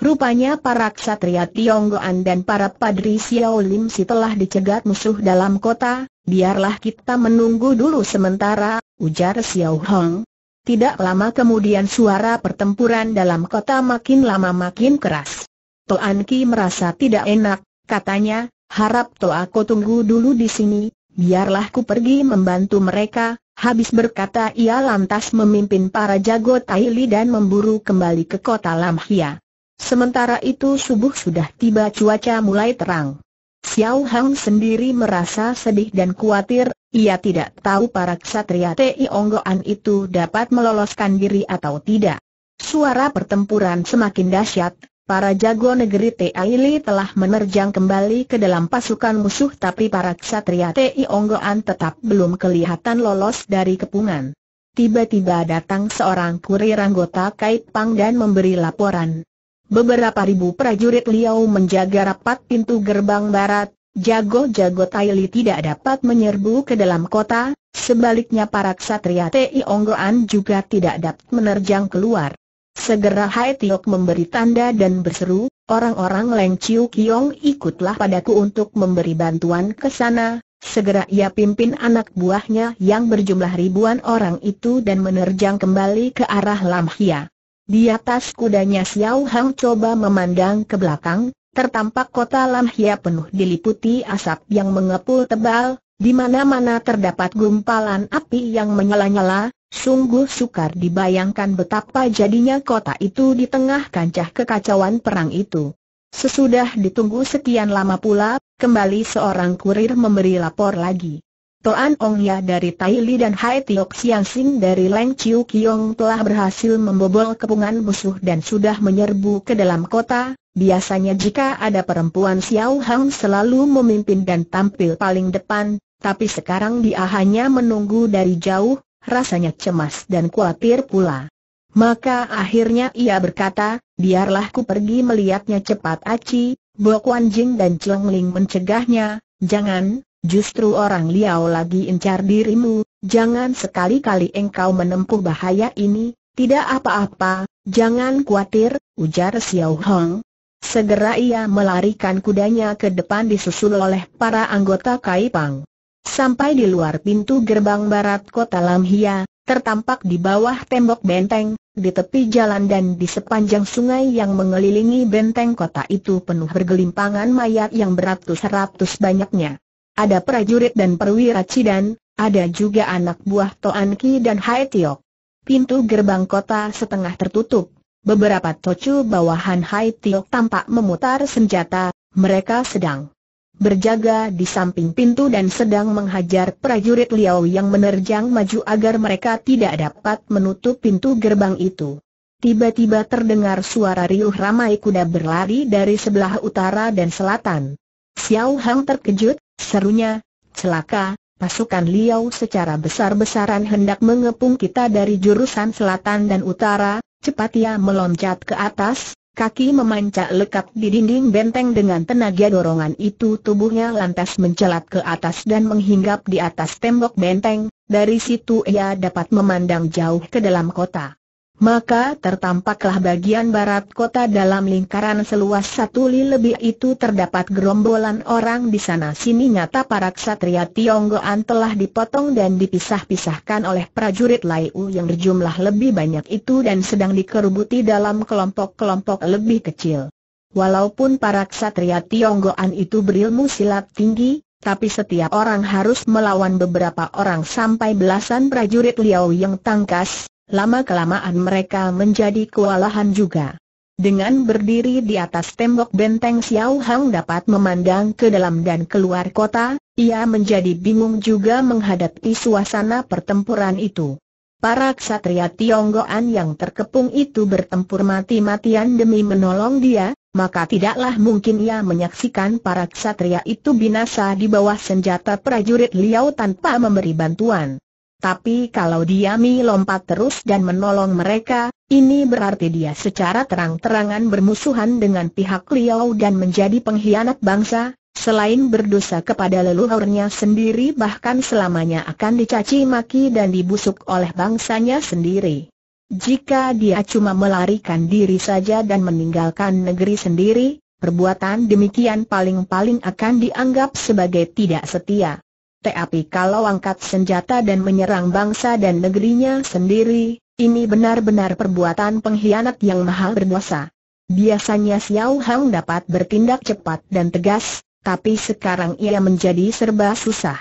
Rupanya para ksatria Tionggoan dan para padri Xiao Lim Si telah dicegat musuh dalam kota, biarlah kita menunggu dulu sementara, ujar Xiao Hong. Tidak lama kemudian suara pertempuran dalam kota makin lama makin keras. Toan Ki merasa tidak enak, katanya, harap to aku tunggu dulu di sini, biarlah ku pergi membantu mereka, Habis berkata ia lantas memimpin para jago Taili dan memburu kembali ke kota Lamhia. Sementara itu subuh sudah tiba cuaca mulai terang. Xiao Hang sendiri merasa sedih dan khawatir, ia tidak tahu para ksatria Tei Onggoan itu dapat meloloskan diri atau tidak. Suara pertempuran semakin dahsyat, para jago negeri Teaili telah menerjang kembali ke dalam pasukan musuh tapi para ksatria Ti Onggoan tetap belum kelihatan lolos dari kepungan. Tiba-tiba datang seorang kurir anggota Kait Pang dan memberi laporan. Beberapa ribu prajurit Liao menjaga rapat pintu gerbang barat, jago-jago Taili tidak dapat menyerbu ke dalam kota, sebaliknya para ksatria Ti Onggoan juga tidak dapat menerjang keluar. Segera Hai Tiok memberi tanda dan berseru, orang-orang Leng Chiu Kiong ikutlah padaku untuk memberi bantuan ke sana, Segera ia pimpin anak buahnya yang berjumlah ribuan orang itu dan menerjang kembali ke arah Lam Hia. Di atas kudanya Xiao Hang coba memandang ke belakang, tertampak kota Lam Hia penuh diliputi asap yang mengepul tebal, di mana-mana terdapat gumpalan api yang menyala-nyala, sungguh sukar dibayangkan betapa jadinya kota itu di tengah kancah kekacauan perang itu. Sesudah ditunggu sekian lama pula, kembali seorang kurir memberi lapor lagi. Toan Ong Ya dari Tai Li dan Hai Tiok Siang Sing dari Leng Chiu Kiong telah berhasil membobol kepungan musuh dan sudah menyerbu ke dalam kota. Biasanya jika ada perempuan Xiao Hang selalu memimpin dan tampil paling depan, tapi sekarang dia hanya menunggu dari jauh, rasanya cemas dan khawatir pula. Maka akhirnya ia berkata, biarlah ku pergi melihatnya cepat Aci, Bo Kuan Jing dan Cheng Ling mencegahnya, jangan, Justru orang Liao lagi incar dirimu, jangan sekali-kali engkau menempuh bahaya ini, tidak apa-apa, jangan khawatir, ujar Xiao Hong. Segera ia melarikan kudanya ke depan disusul oleh para anggota Kaipang. Sampai di luar pintu gerbang barat kota Lam Hia, tertampak di bawah tembok benteng, di tepi jalan dan di sepanjang sungai yang mengelilingi benteng kota itu penuh bergelimpangan mayat yang beratus-ratus banyaknya ada prajurit dan perwira Cidan, ada juga anak buah Toan Ki dan Hai Tiok. Pintu gerbang kota setengah tertutup. Beberapa tocu bawahan Hai Tiok tampak memutar senjata, mereka sedang berjaga di samping pintu dan sedang menghajar prajurit Liao yang menerjang maju agar mereka tidak dapat menutup pintu gerbang itu. Tiba-tiba terdengar suara riuh ramai kuda berlari dari sebelah utara dan selatan. Xiao Hang terkejut, Serunya, celaka, pasukan Liao secara besar-besaran hendak mengepung kita dari jurusan selatan dan utara, cepat ia meloncat ke atas, kaki memancak lekat di dinding benteng dengan tenaga dorongan itu tubuhnya lantas mencelat ke atas dan menghinggap di atas tembok benteng, dari situ ia dapat memandang jauh ke dalam kota maka tertampaklah bagian barat kota dalam lingkaran seluas satu li lebih itu terdapat gerombolan orang di sana sini nyata para ksatria Tionggoan telah dipotong dan dipisah-pisahkan oleh prajurit Laiu yang berjumlah lebih banyak itu dan sedang dikerubuti dalam kelompok-kelompok lebih kecil. Walaupun para ksatria Tionggoan itu berilmu silat tinggi, tapi setiap orang harus melawan beberapa orang sampai belasan prajurit Liao yang tangkas, lama-kelamaan mereka menjadi kewalahan juga. Dengan berdiri di atas tembok benteng Xiao Hang dapat memandang ke dalam dan keluar kota, ia menjadi bingung juga menghadapi suasana pertempuran itu. Para ksatria Tionggoan yang terkepung itu bertempur mati-matian demi menolong dia, maka tidaklah mungkin ia menyaksikan para ksatria itu binasa di bawah senjata prajurit Liao tanpa memberi bantuan. Tapi kalau Diami lompat terus dan menolong mereka, ini berarti dia secara terang-terangan bermusuhan dengan pihak Liao dan menjadi pengkhianat bangsa, selain berdosa kepada leluhurnya sendiri bahkan selamanya akan dicaci maki dan dibusuk oleh bangsanya sendiri. Jika dia cuma melarikan diri saja dan meninggalkan negeri sendiri, perbuatan demikian paling-paling akan dianggap sebagai tidak setia tapi kalau angkat senjata dan menyerang bangsa dan negerinya sendiri, ini benar-benar perbuatan pengkhianat yang mahal berdosa. Biasanya Xiao Hang dapat bertindak cepat dan tegas, tapi sekarang ia menjadi serba susah.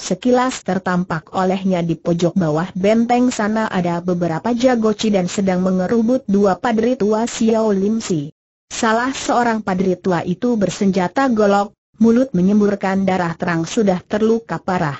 Sekilas tertampak olehnya di pojok bawah benteng sana ada beberapa jagoci dan sedang mengerubut dua padri tua Xiao Lim Si. Salah seorang padri tua itu bersenjata golok, mulut menyemburkan darah terang sudah terluka parah.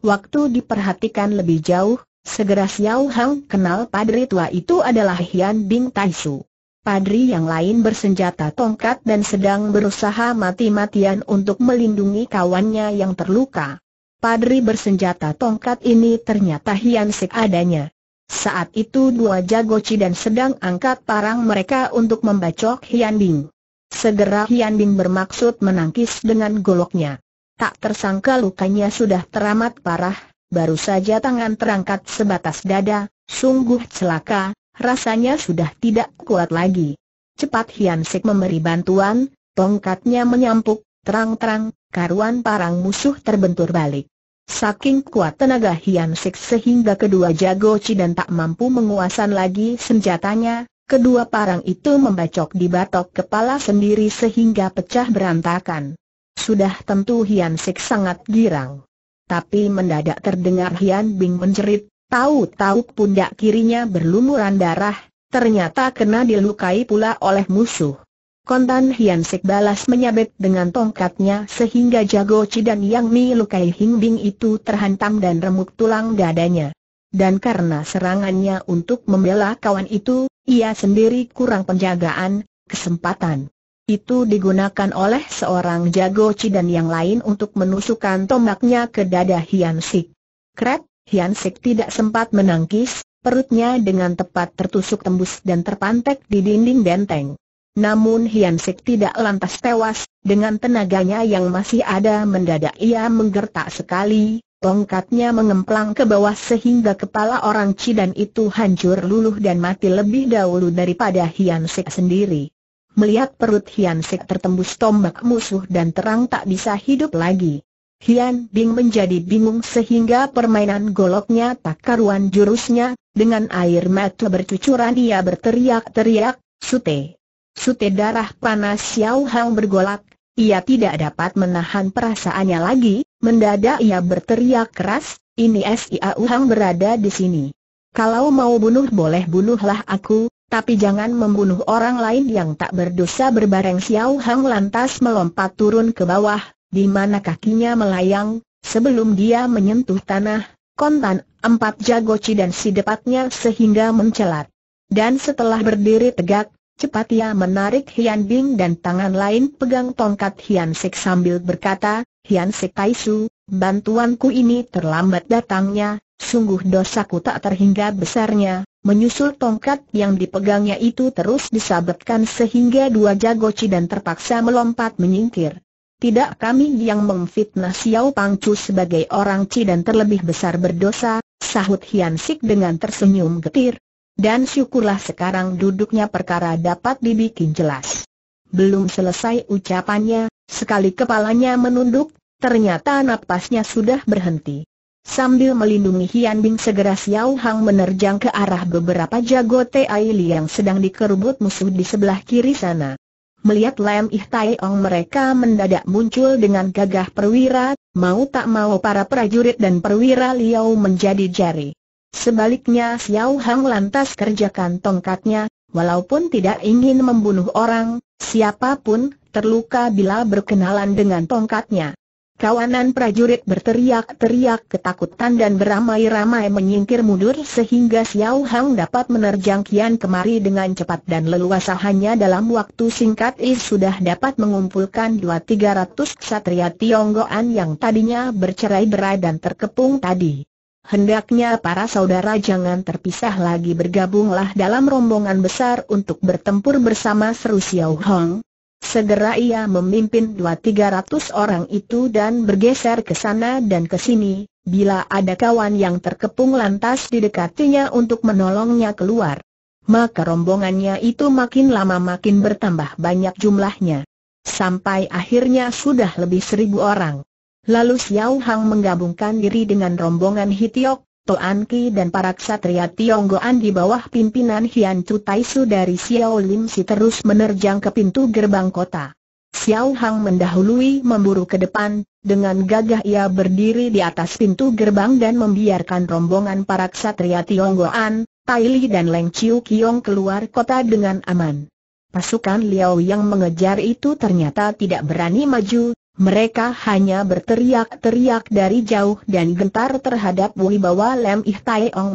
Waktu diperhatikan lebih jauh, segera Xiao Hang kenal padri tua itu adalah Hian Bing Taisu. Padri yang lain bersenjata tongkat dan sedang berusaha mati-matian untuk melindungi kawannya yang terluka. Padri bersenjata tongkat ini ternyata Hian Sik adanya. Saat itu dua jagoci dan sedang angkat parang mereka untuk membacok Hian Bing. Segera Hian Bing bermaksud menangkis dengan goloknya. Tak tersangka lukanya sudah teramat parah, baru saja tangan terangkat sebatas dada, sungguh celaka, rasanya sudah tidak kuat lagi. Cepat Hian Sik memberi bantuan, tongkatnya menyampuk, terang-terang, karuan parang musuh terbentur balik. Saking kuat tenaga Hian Sik sehingga kedua jago dan tak mampu menguasai lagi senjatanya, Kedua parang itu membacok di batok kepala sendiri sehingga pecah berantakan. Sudah tentu Hian Sik sangat girang. Tapi mendadak terdengar Hian Bing menjerit, tahu-tahu pundak kirinya berlumuran darah, ternyata kena dilukai pula oleh musuh. Kontan Hian Sik balas menyabet dengan tongkatnya sehingga jago Cidan yang melukai Hing Bing itu terhantam dan remuk tulang dadanya dan karena serangannya untuk membela kawan itu, ia sendiri kurang penjagaan, kesempatan. Itu digunakan oleh seorang jagoci dan yang lain untuk menusukkan tombaknya ke dada Hian Sik. Kret, Hian Sik tidak sempat menangkis, perutnya dengan tepat tertusuk tembus dan terpantek di dinding benteng. Namun Hian Sik tidak lantas tewas, dengan tenaganya yang masih ada mendadak ia menggertak sekali, tongkatnya mengemplang ke bawah sehingga kepala orang Cidan itu hancur luluh dan mati lebih dahulu daripada Hian Sek sendiri. Melihat perut Hian Sek tertembus tombak musuh dan terang tak bisa hidup lagi. Hian Bing menjadi bingung sehingga permainan goloknya tak karuan jurusnya, dengan air mata bercucuran ia berteriak-teriak, Sute! Sute darah panas Xiao Hang bergolak, ia tidak dapat menahan perasaannya lagi, mendadak ia berteriak keras, ini Siau Hang berada di sini. Kalau mau bunuh boleh bunuhlah aku, tapi jangan membunuh orang lain yang tak berdosa berbareng Xiao Hang lantas melompat turun ke bawah, di mana kakinya melayang, sebelum dia menyentuh tanah, kontan, empat jagoci dan si depatnya sehingga mencelat. Dan setelah berdiri tegak, Cepat ia menarik Hian Bing dan tangan lain pegang tongkat Hian Sek sambil berkata, Hian Sek Su, bantuanku ini terlambat datangnya, sungguh dosaku tak terhingga besarnya. Menyusul tongkat yang dipegangnya itu terus disabetkan sehingga dua jagoci dan terpaksa melompat menyingkir. Tidak kami yang memfitnah Xiao Pangcu sebagai orang Ci dan terlebih besar berdosa, sahut Hian Sik dengan tersenyum getir. Dan syukurlah sekarang duduknya perkara dapat dibikin jelas. Belum selesai ucapannya, sekali kepalanya menunduk, ternyata napasnya sudah berhenti. Sambil melindungi Hian Bing segera Xiao Hang menerjang ke arah beberapa jago Tai Li yang sedang dikerubut musuh di sebelah kiri sana. Melihat Lam Ih Tai Ong mereka mendadak muncul dengan gagah perwira, mau tak mau para prajurit dan perwira Liao menjadi jari. Sebaliknya Xiao Hang lantas kerjakan tongkatnya, walaupun tidak ingin membunuh orang, siapapun terluka bila berkenalan dengan tongkatnya. Kawanan prajurit berteriak-teriak ketakutan dan beramai-ramai menyingkir mundur sehingga Xiao Hang dapat menerjang kian kemari dengan cepat dan leluasa hanya dalam waktu singkat ia sudah dapat mengumpulkan dua tiga ratus ksatria Tionggoan yang tadinya bercerai-berai dan terkepung tadi hendaknya para saudara jangan terpisah lagi bergabunglah dalam rombongan besar untuk bertempur bersama seru Xiao Hong. Segera ia memimpin dua tiga ratus orang itu dan bergeser ke sana dan ke sini, bila ada kawan yang terkepung lantas didekatinya untuk menolongnya keluar. Maka rombongannya itu makin lama makin bertambah banyak jumlahnya. Sampai akhirnya sudah lebih seribu orang. Lalu Xiao Hang menggabungkan diri dengan rombongan Hitiok, Toan Ki dan para ksatria Tionggoan di bawah pimpinan Hian Chu Taisu dari Xiao Lim Si terus menerjang ke pintu gerbang kota. Xiao Hang mendahului memburu ke depan, dengan gagah ia berdiri di atas pintu gerbang dan membiarkan rombongan para ksatria Tionggoan, Tai Li dan Leng Chiu Kiong keluar kota dengan aman. Pasukan Liao yang mengejar itu ternyata tidak berani maju, mereka hanya berteriak-teriak dari jauh dan gentar terhadap wibawa Lem Ih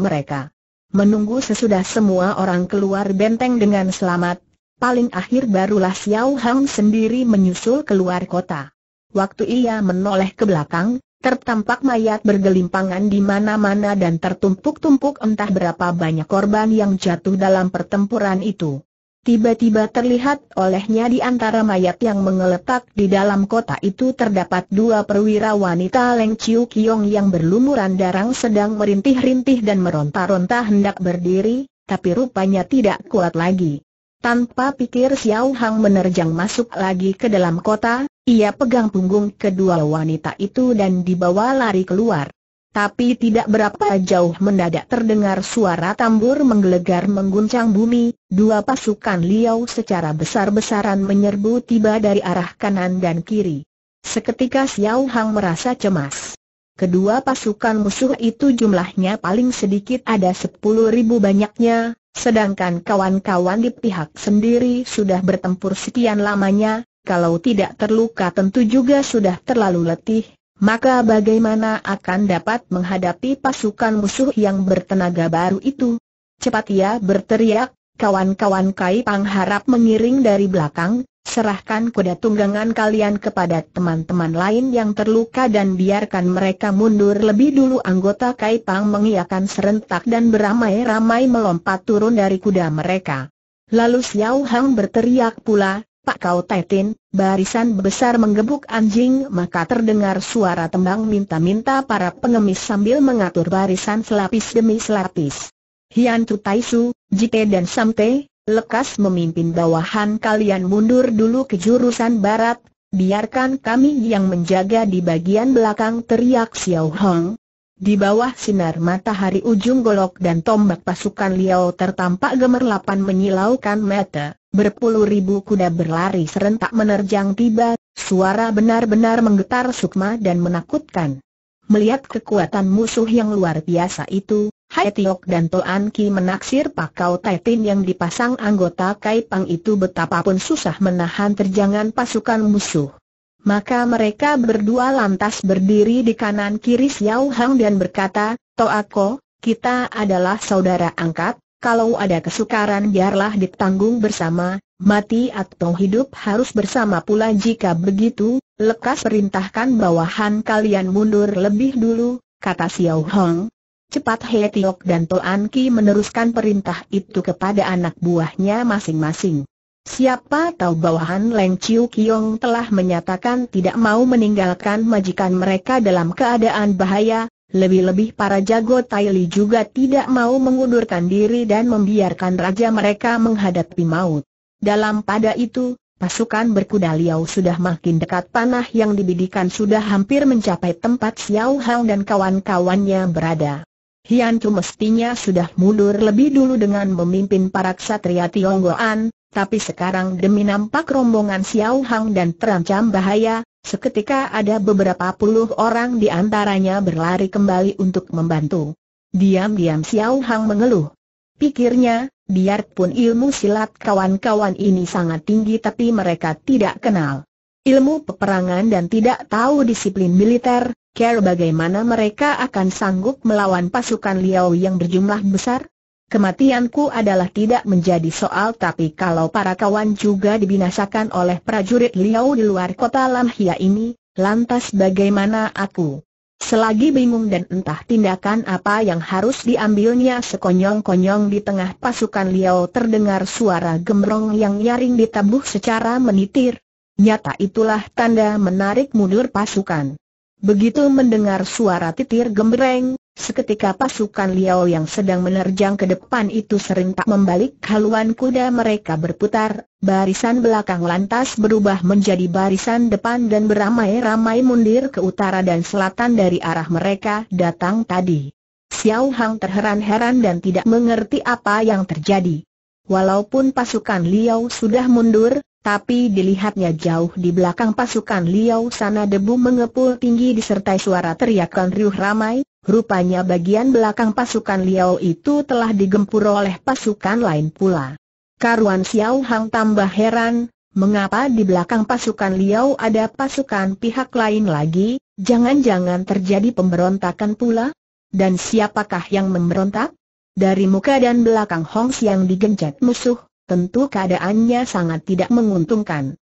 mereka. Menunggu sesudah semua orang keluar benteng dengan selamat, paling akhir barulah Xiao Hang sendiri menyusul keluar kota. Waktu ia menoleh ke belakang, tertampak mayat bergelimpangan di mana-mana dan tertumpuk-tumpuk entah berapa banyak korban yang jatuh dalam pertempuran itu. Tiba-tiba terlihat olehnya di antara mayat yang mengeletak di dalam kota itu terdapat dua perwira wanita Leng Chiu Kiong yang berlumuran darang sedang merintih-rintih dan meronta-ronta hendak berdiri, tapi rupanya tidak kuat lagi. Tanpa pikir Xiao Hang menerjang masuk lagi ke dalam kota, ia pegang punggung kedua wanita itu dan dibawa lari keluar. Tapi tidak berapa jauh mendadak terdengar suara tambur menggelegar mengguncang bumi, dua pasukan Liao secara besar-besaran menyerbu tiba dari arah kanan dan kiri. Seketika Xiao Hang merasa cemas. Kedua pasukan musuh itu jumlahnya paling sedikit ada sepuluh ribu banyaknya, sedangkan kawan-kawan di pihak sendiri sudah bertempur sekian lamanya, kalau tidak terluka tentu juga sudah terlalu letih, maka bagaimana akan dapat menghadapi pasukan musuh yang bertenaga baru itu? Cepat ia berteriak, kawan-kawan Kai Pang harap mengiring dari belakang, serahkan kuda tunggangan kalian kepada teman-teman lain yang terluka dan biarkan mereka mundur lebih dulu anggota Kai Pang mengiakan serentak dan beramai-ramai melompat turun dari kuda mereka. Lalu Xiao Hang berteriak pula, Pak Kau Tetin, barisan besar menggebuk anjing maka terdengar suara tembang minta-minta para pengemis sambil mengatur barisan selapis demi selapis. Hian Tu Taisu, Jite dan Samte, lekas memimpin bawahan kalian mundur dulu ke jurusan barat, biarkan kami yang menjaga di bagian belakang teriak Xiao Hong, di bawah sinar matahari ujung golok dan tombak pasukan Liao tertampak gemerlapan menyilaukan mata, berpuluh ribu kuda berlari serentak menerjang tiba, suara benar-benar menggetar sukma dan menakutkan. Melihat kekuatan musuh yang luar biasa itu, Hai Tiok dan Toan Ki menaksir pakau Taitin yang dipasang anggota Kaipang itu betapapun susah menahan terjangan pasukan musuh. Maka mereka berdua lantas berdiri di kanan kiri Xiao Hang dan berkata, Toako, kita adalah saudara angkat, kalau ada kesukaran biarlah ditanggung bersama, mati atau hidup harus bersama pula jika begitu, lekas perintahkan bawahan kalian mundur lebih dulu, kata Xiao Hang. Cepat He Tiok dan Toan Ki meneruskan perintah itu kepada anak buahnya masing-masing. Siapa tahu bawahan Leng Chiu Kiong telah menyatakan tidak mau meninggalkan majikan mereka dalam keadaan bahaya, lebih-lebih para jago Li juga tidak mau mengundurkan diri dan membiarkan raja mereka menghadapi maut. Dalam pada itu, pasukan berkuda Liao sudah makin dekat panah yang dibidikan sudah hampir mencapai tempat Xiao Hang dan kawan-kawannya berada. Hian cuma mestinya sudah mundur lebih dulu dengan memimpin para ksatria Tionggoan, tapi sekarang demi nampak rombongan Xiao Hang dan terancam bahaya, seketika ada beberapa puluh orang di antaranya berlari kembali untuk membantu. Diam-diam Xiao Hang mengeluh. Pikirnya, biarpun ilmu silat kawan-kawan ini sangat tinggi tapi mereka tidak kenal ilmu peperangan dan tidak tahu disiplin militer, care bagaimana mereka akan sanggup melawan pasukan Liao yang berjumlah besar? Kematianku adalah tidak menjadi soal tapi kalau para kawan juga dibinasakan oleh prajurit Liao di luar kota Lamhia ini, lantas bagaimana aku? Selagi bingung dan entah tindakan apa yang harus diambilnya sekonyong-konyong di tengah pasukan Liao terdengar suara gemrong yang nyaring ditabuh secara menitir. Nyata itulah tanda menarik mundur pasukan. Begitu mendengar suara titir gembreng, Seketika pasukan Liao yang sedang menerjang ke depan itu sering tak membalik haluan kuda mereka berputar, barisan belakang lantas berubah menjadi barisan depan dan beramai-ramai mundir ke utara dan selatan dari arah mereka datang tadi. Xiao Hang terheran-heran dan tidak mengerti apa yang terjadi. Walaupun pasukan Liao sudah mundur, tapi dilihatnya jauh di belakang pasukan Liao sana debu mengepul tinggi disertai suara teriakan riuh ramai, Rupanya bagian belakang pasukan Liao itu telah digempur oleh pasukan lain pula. Karuan Xiao Hang tambah heran, mengapa di belakang pasukan Liao ada pasukan pihak lain lagi, jangan-jangan terjadi pemberontakan pula? Dan siapakah yang memberontak? Dari muka dan belakang Hong Xiang digencet musuh, tentu keadaannya sangat tidak menguntungkan.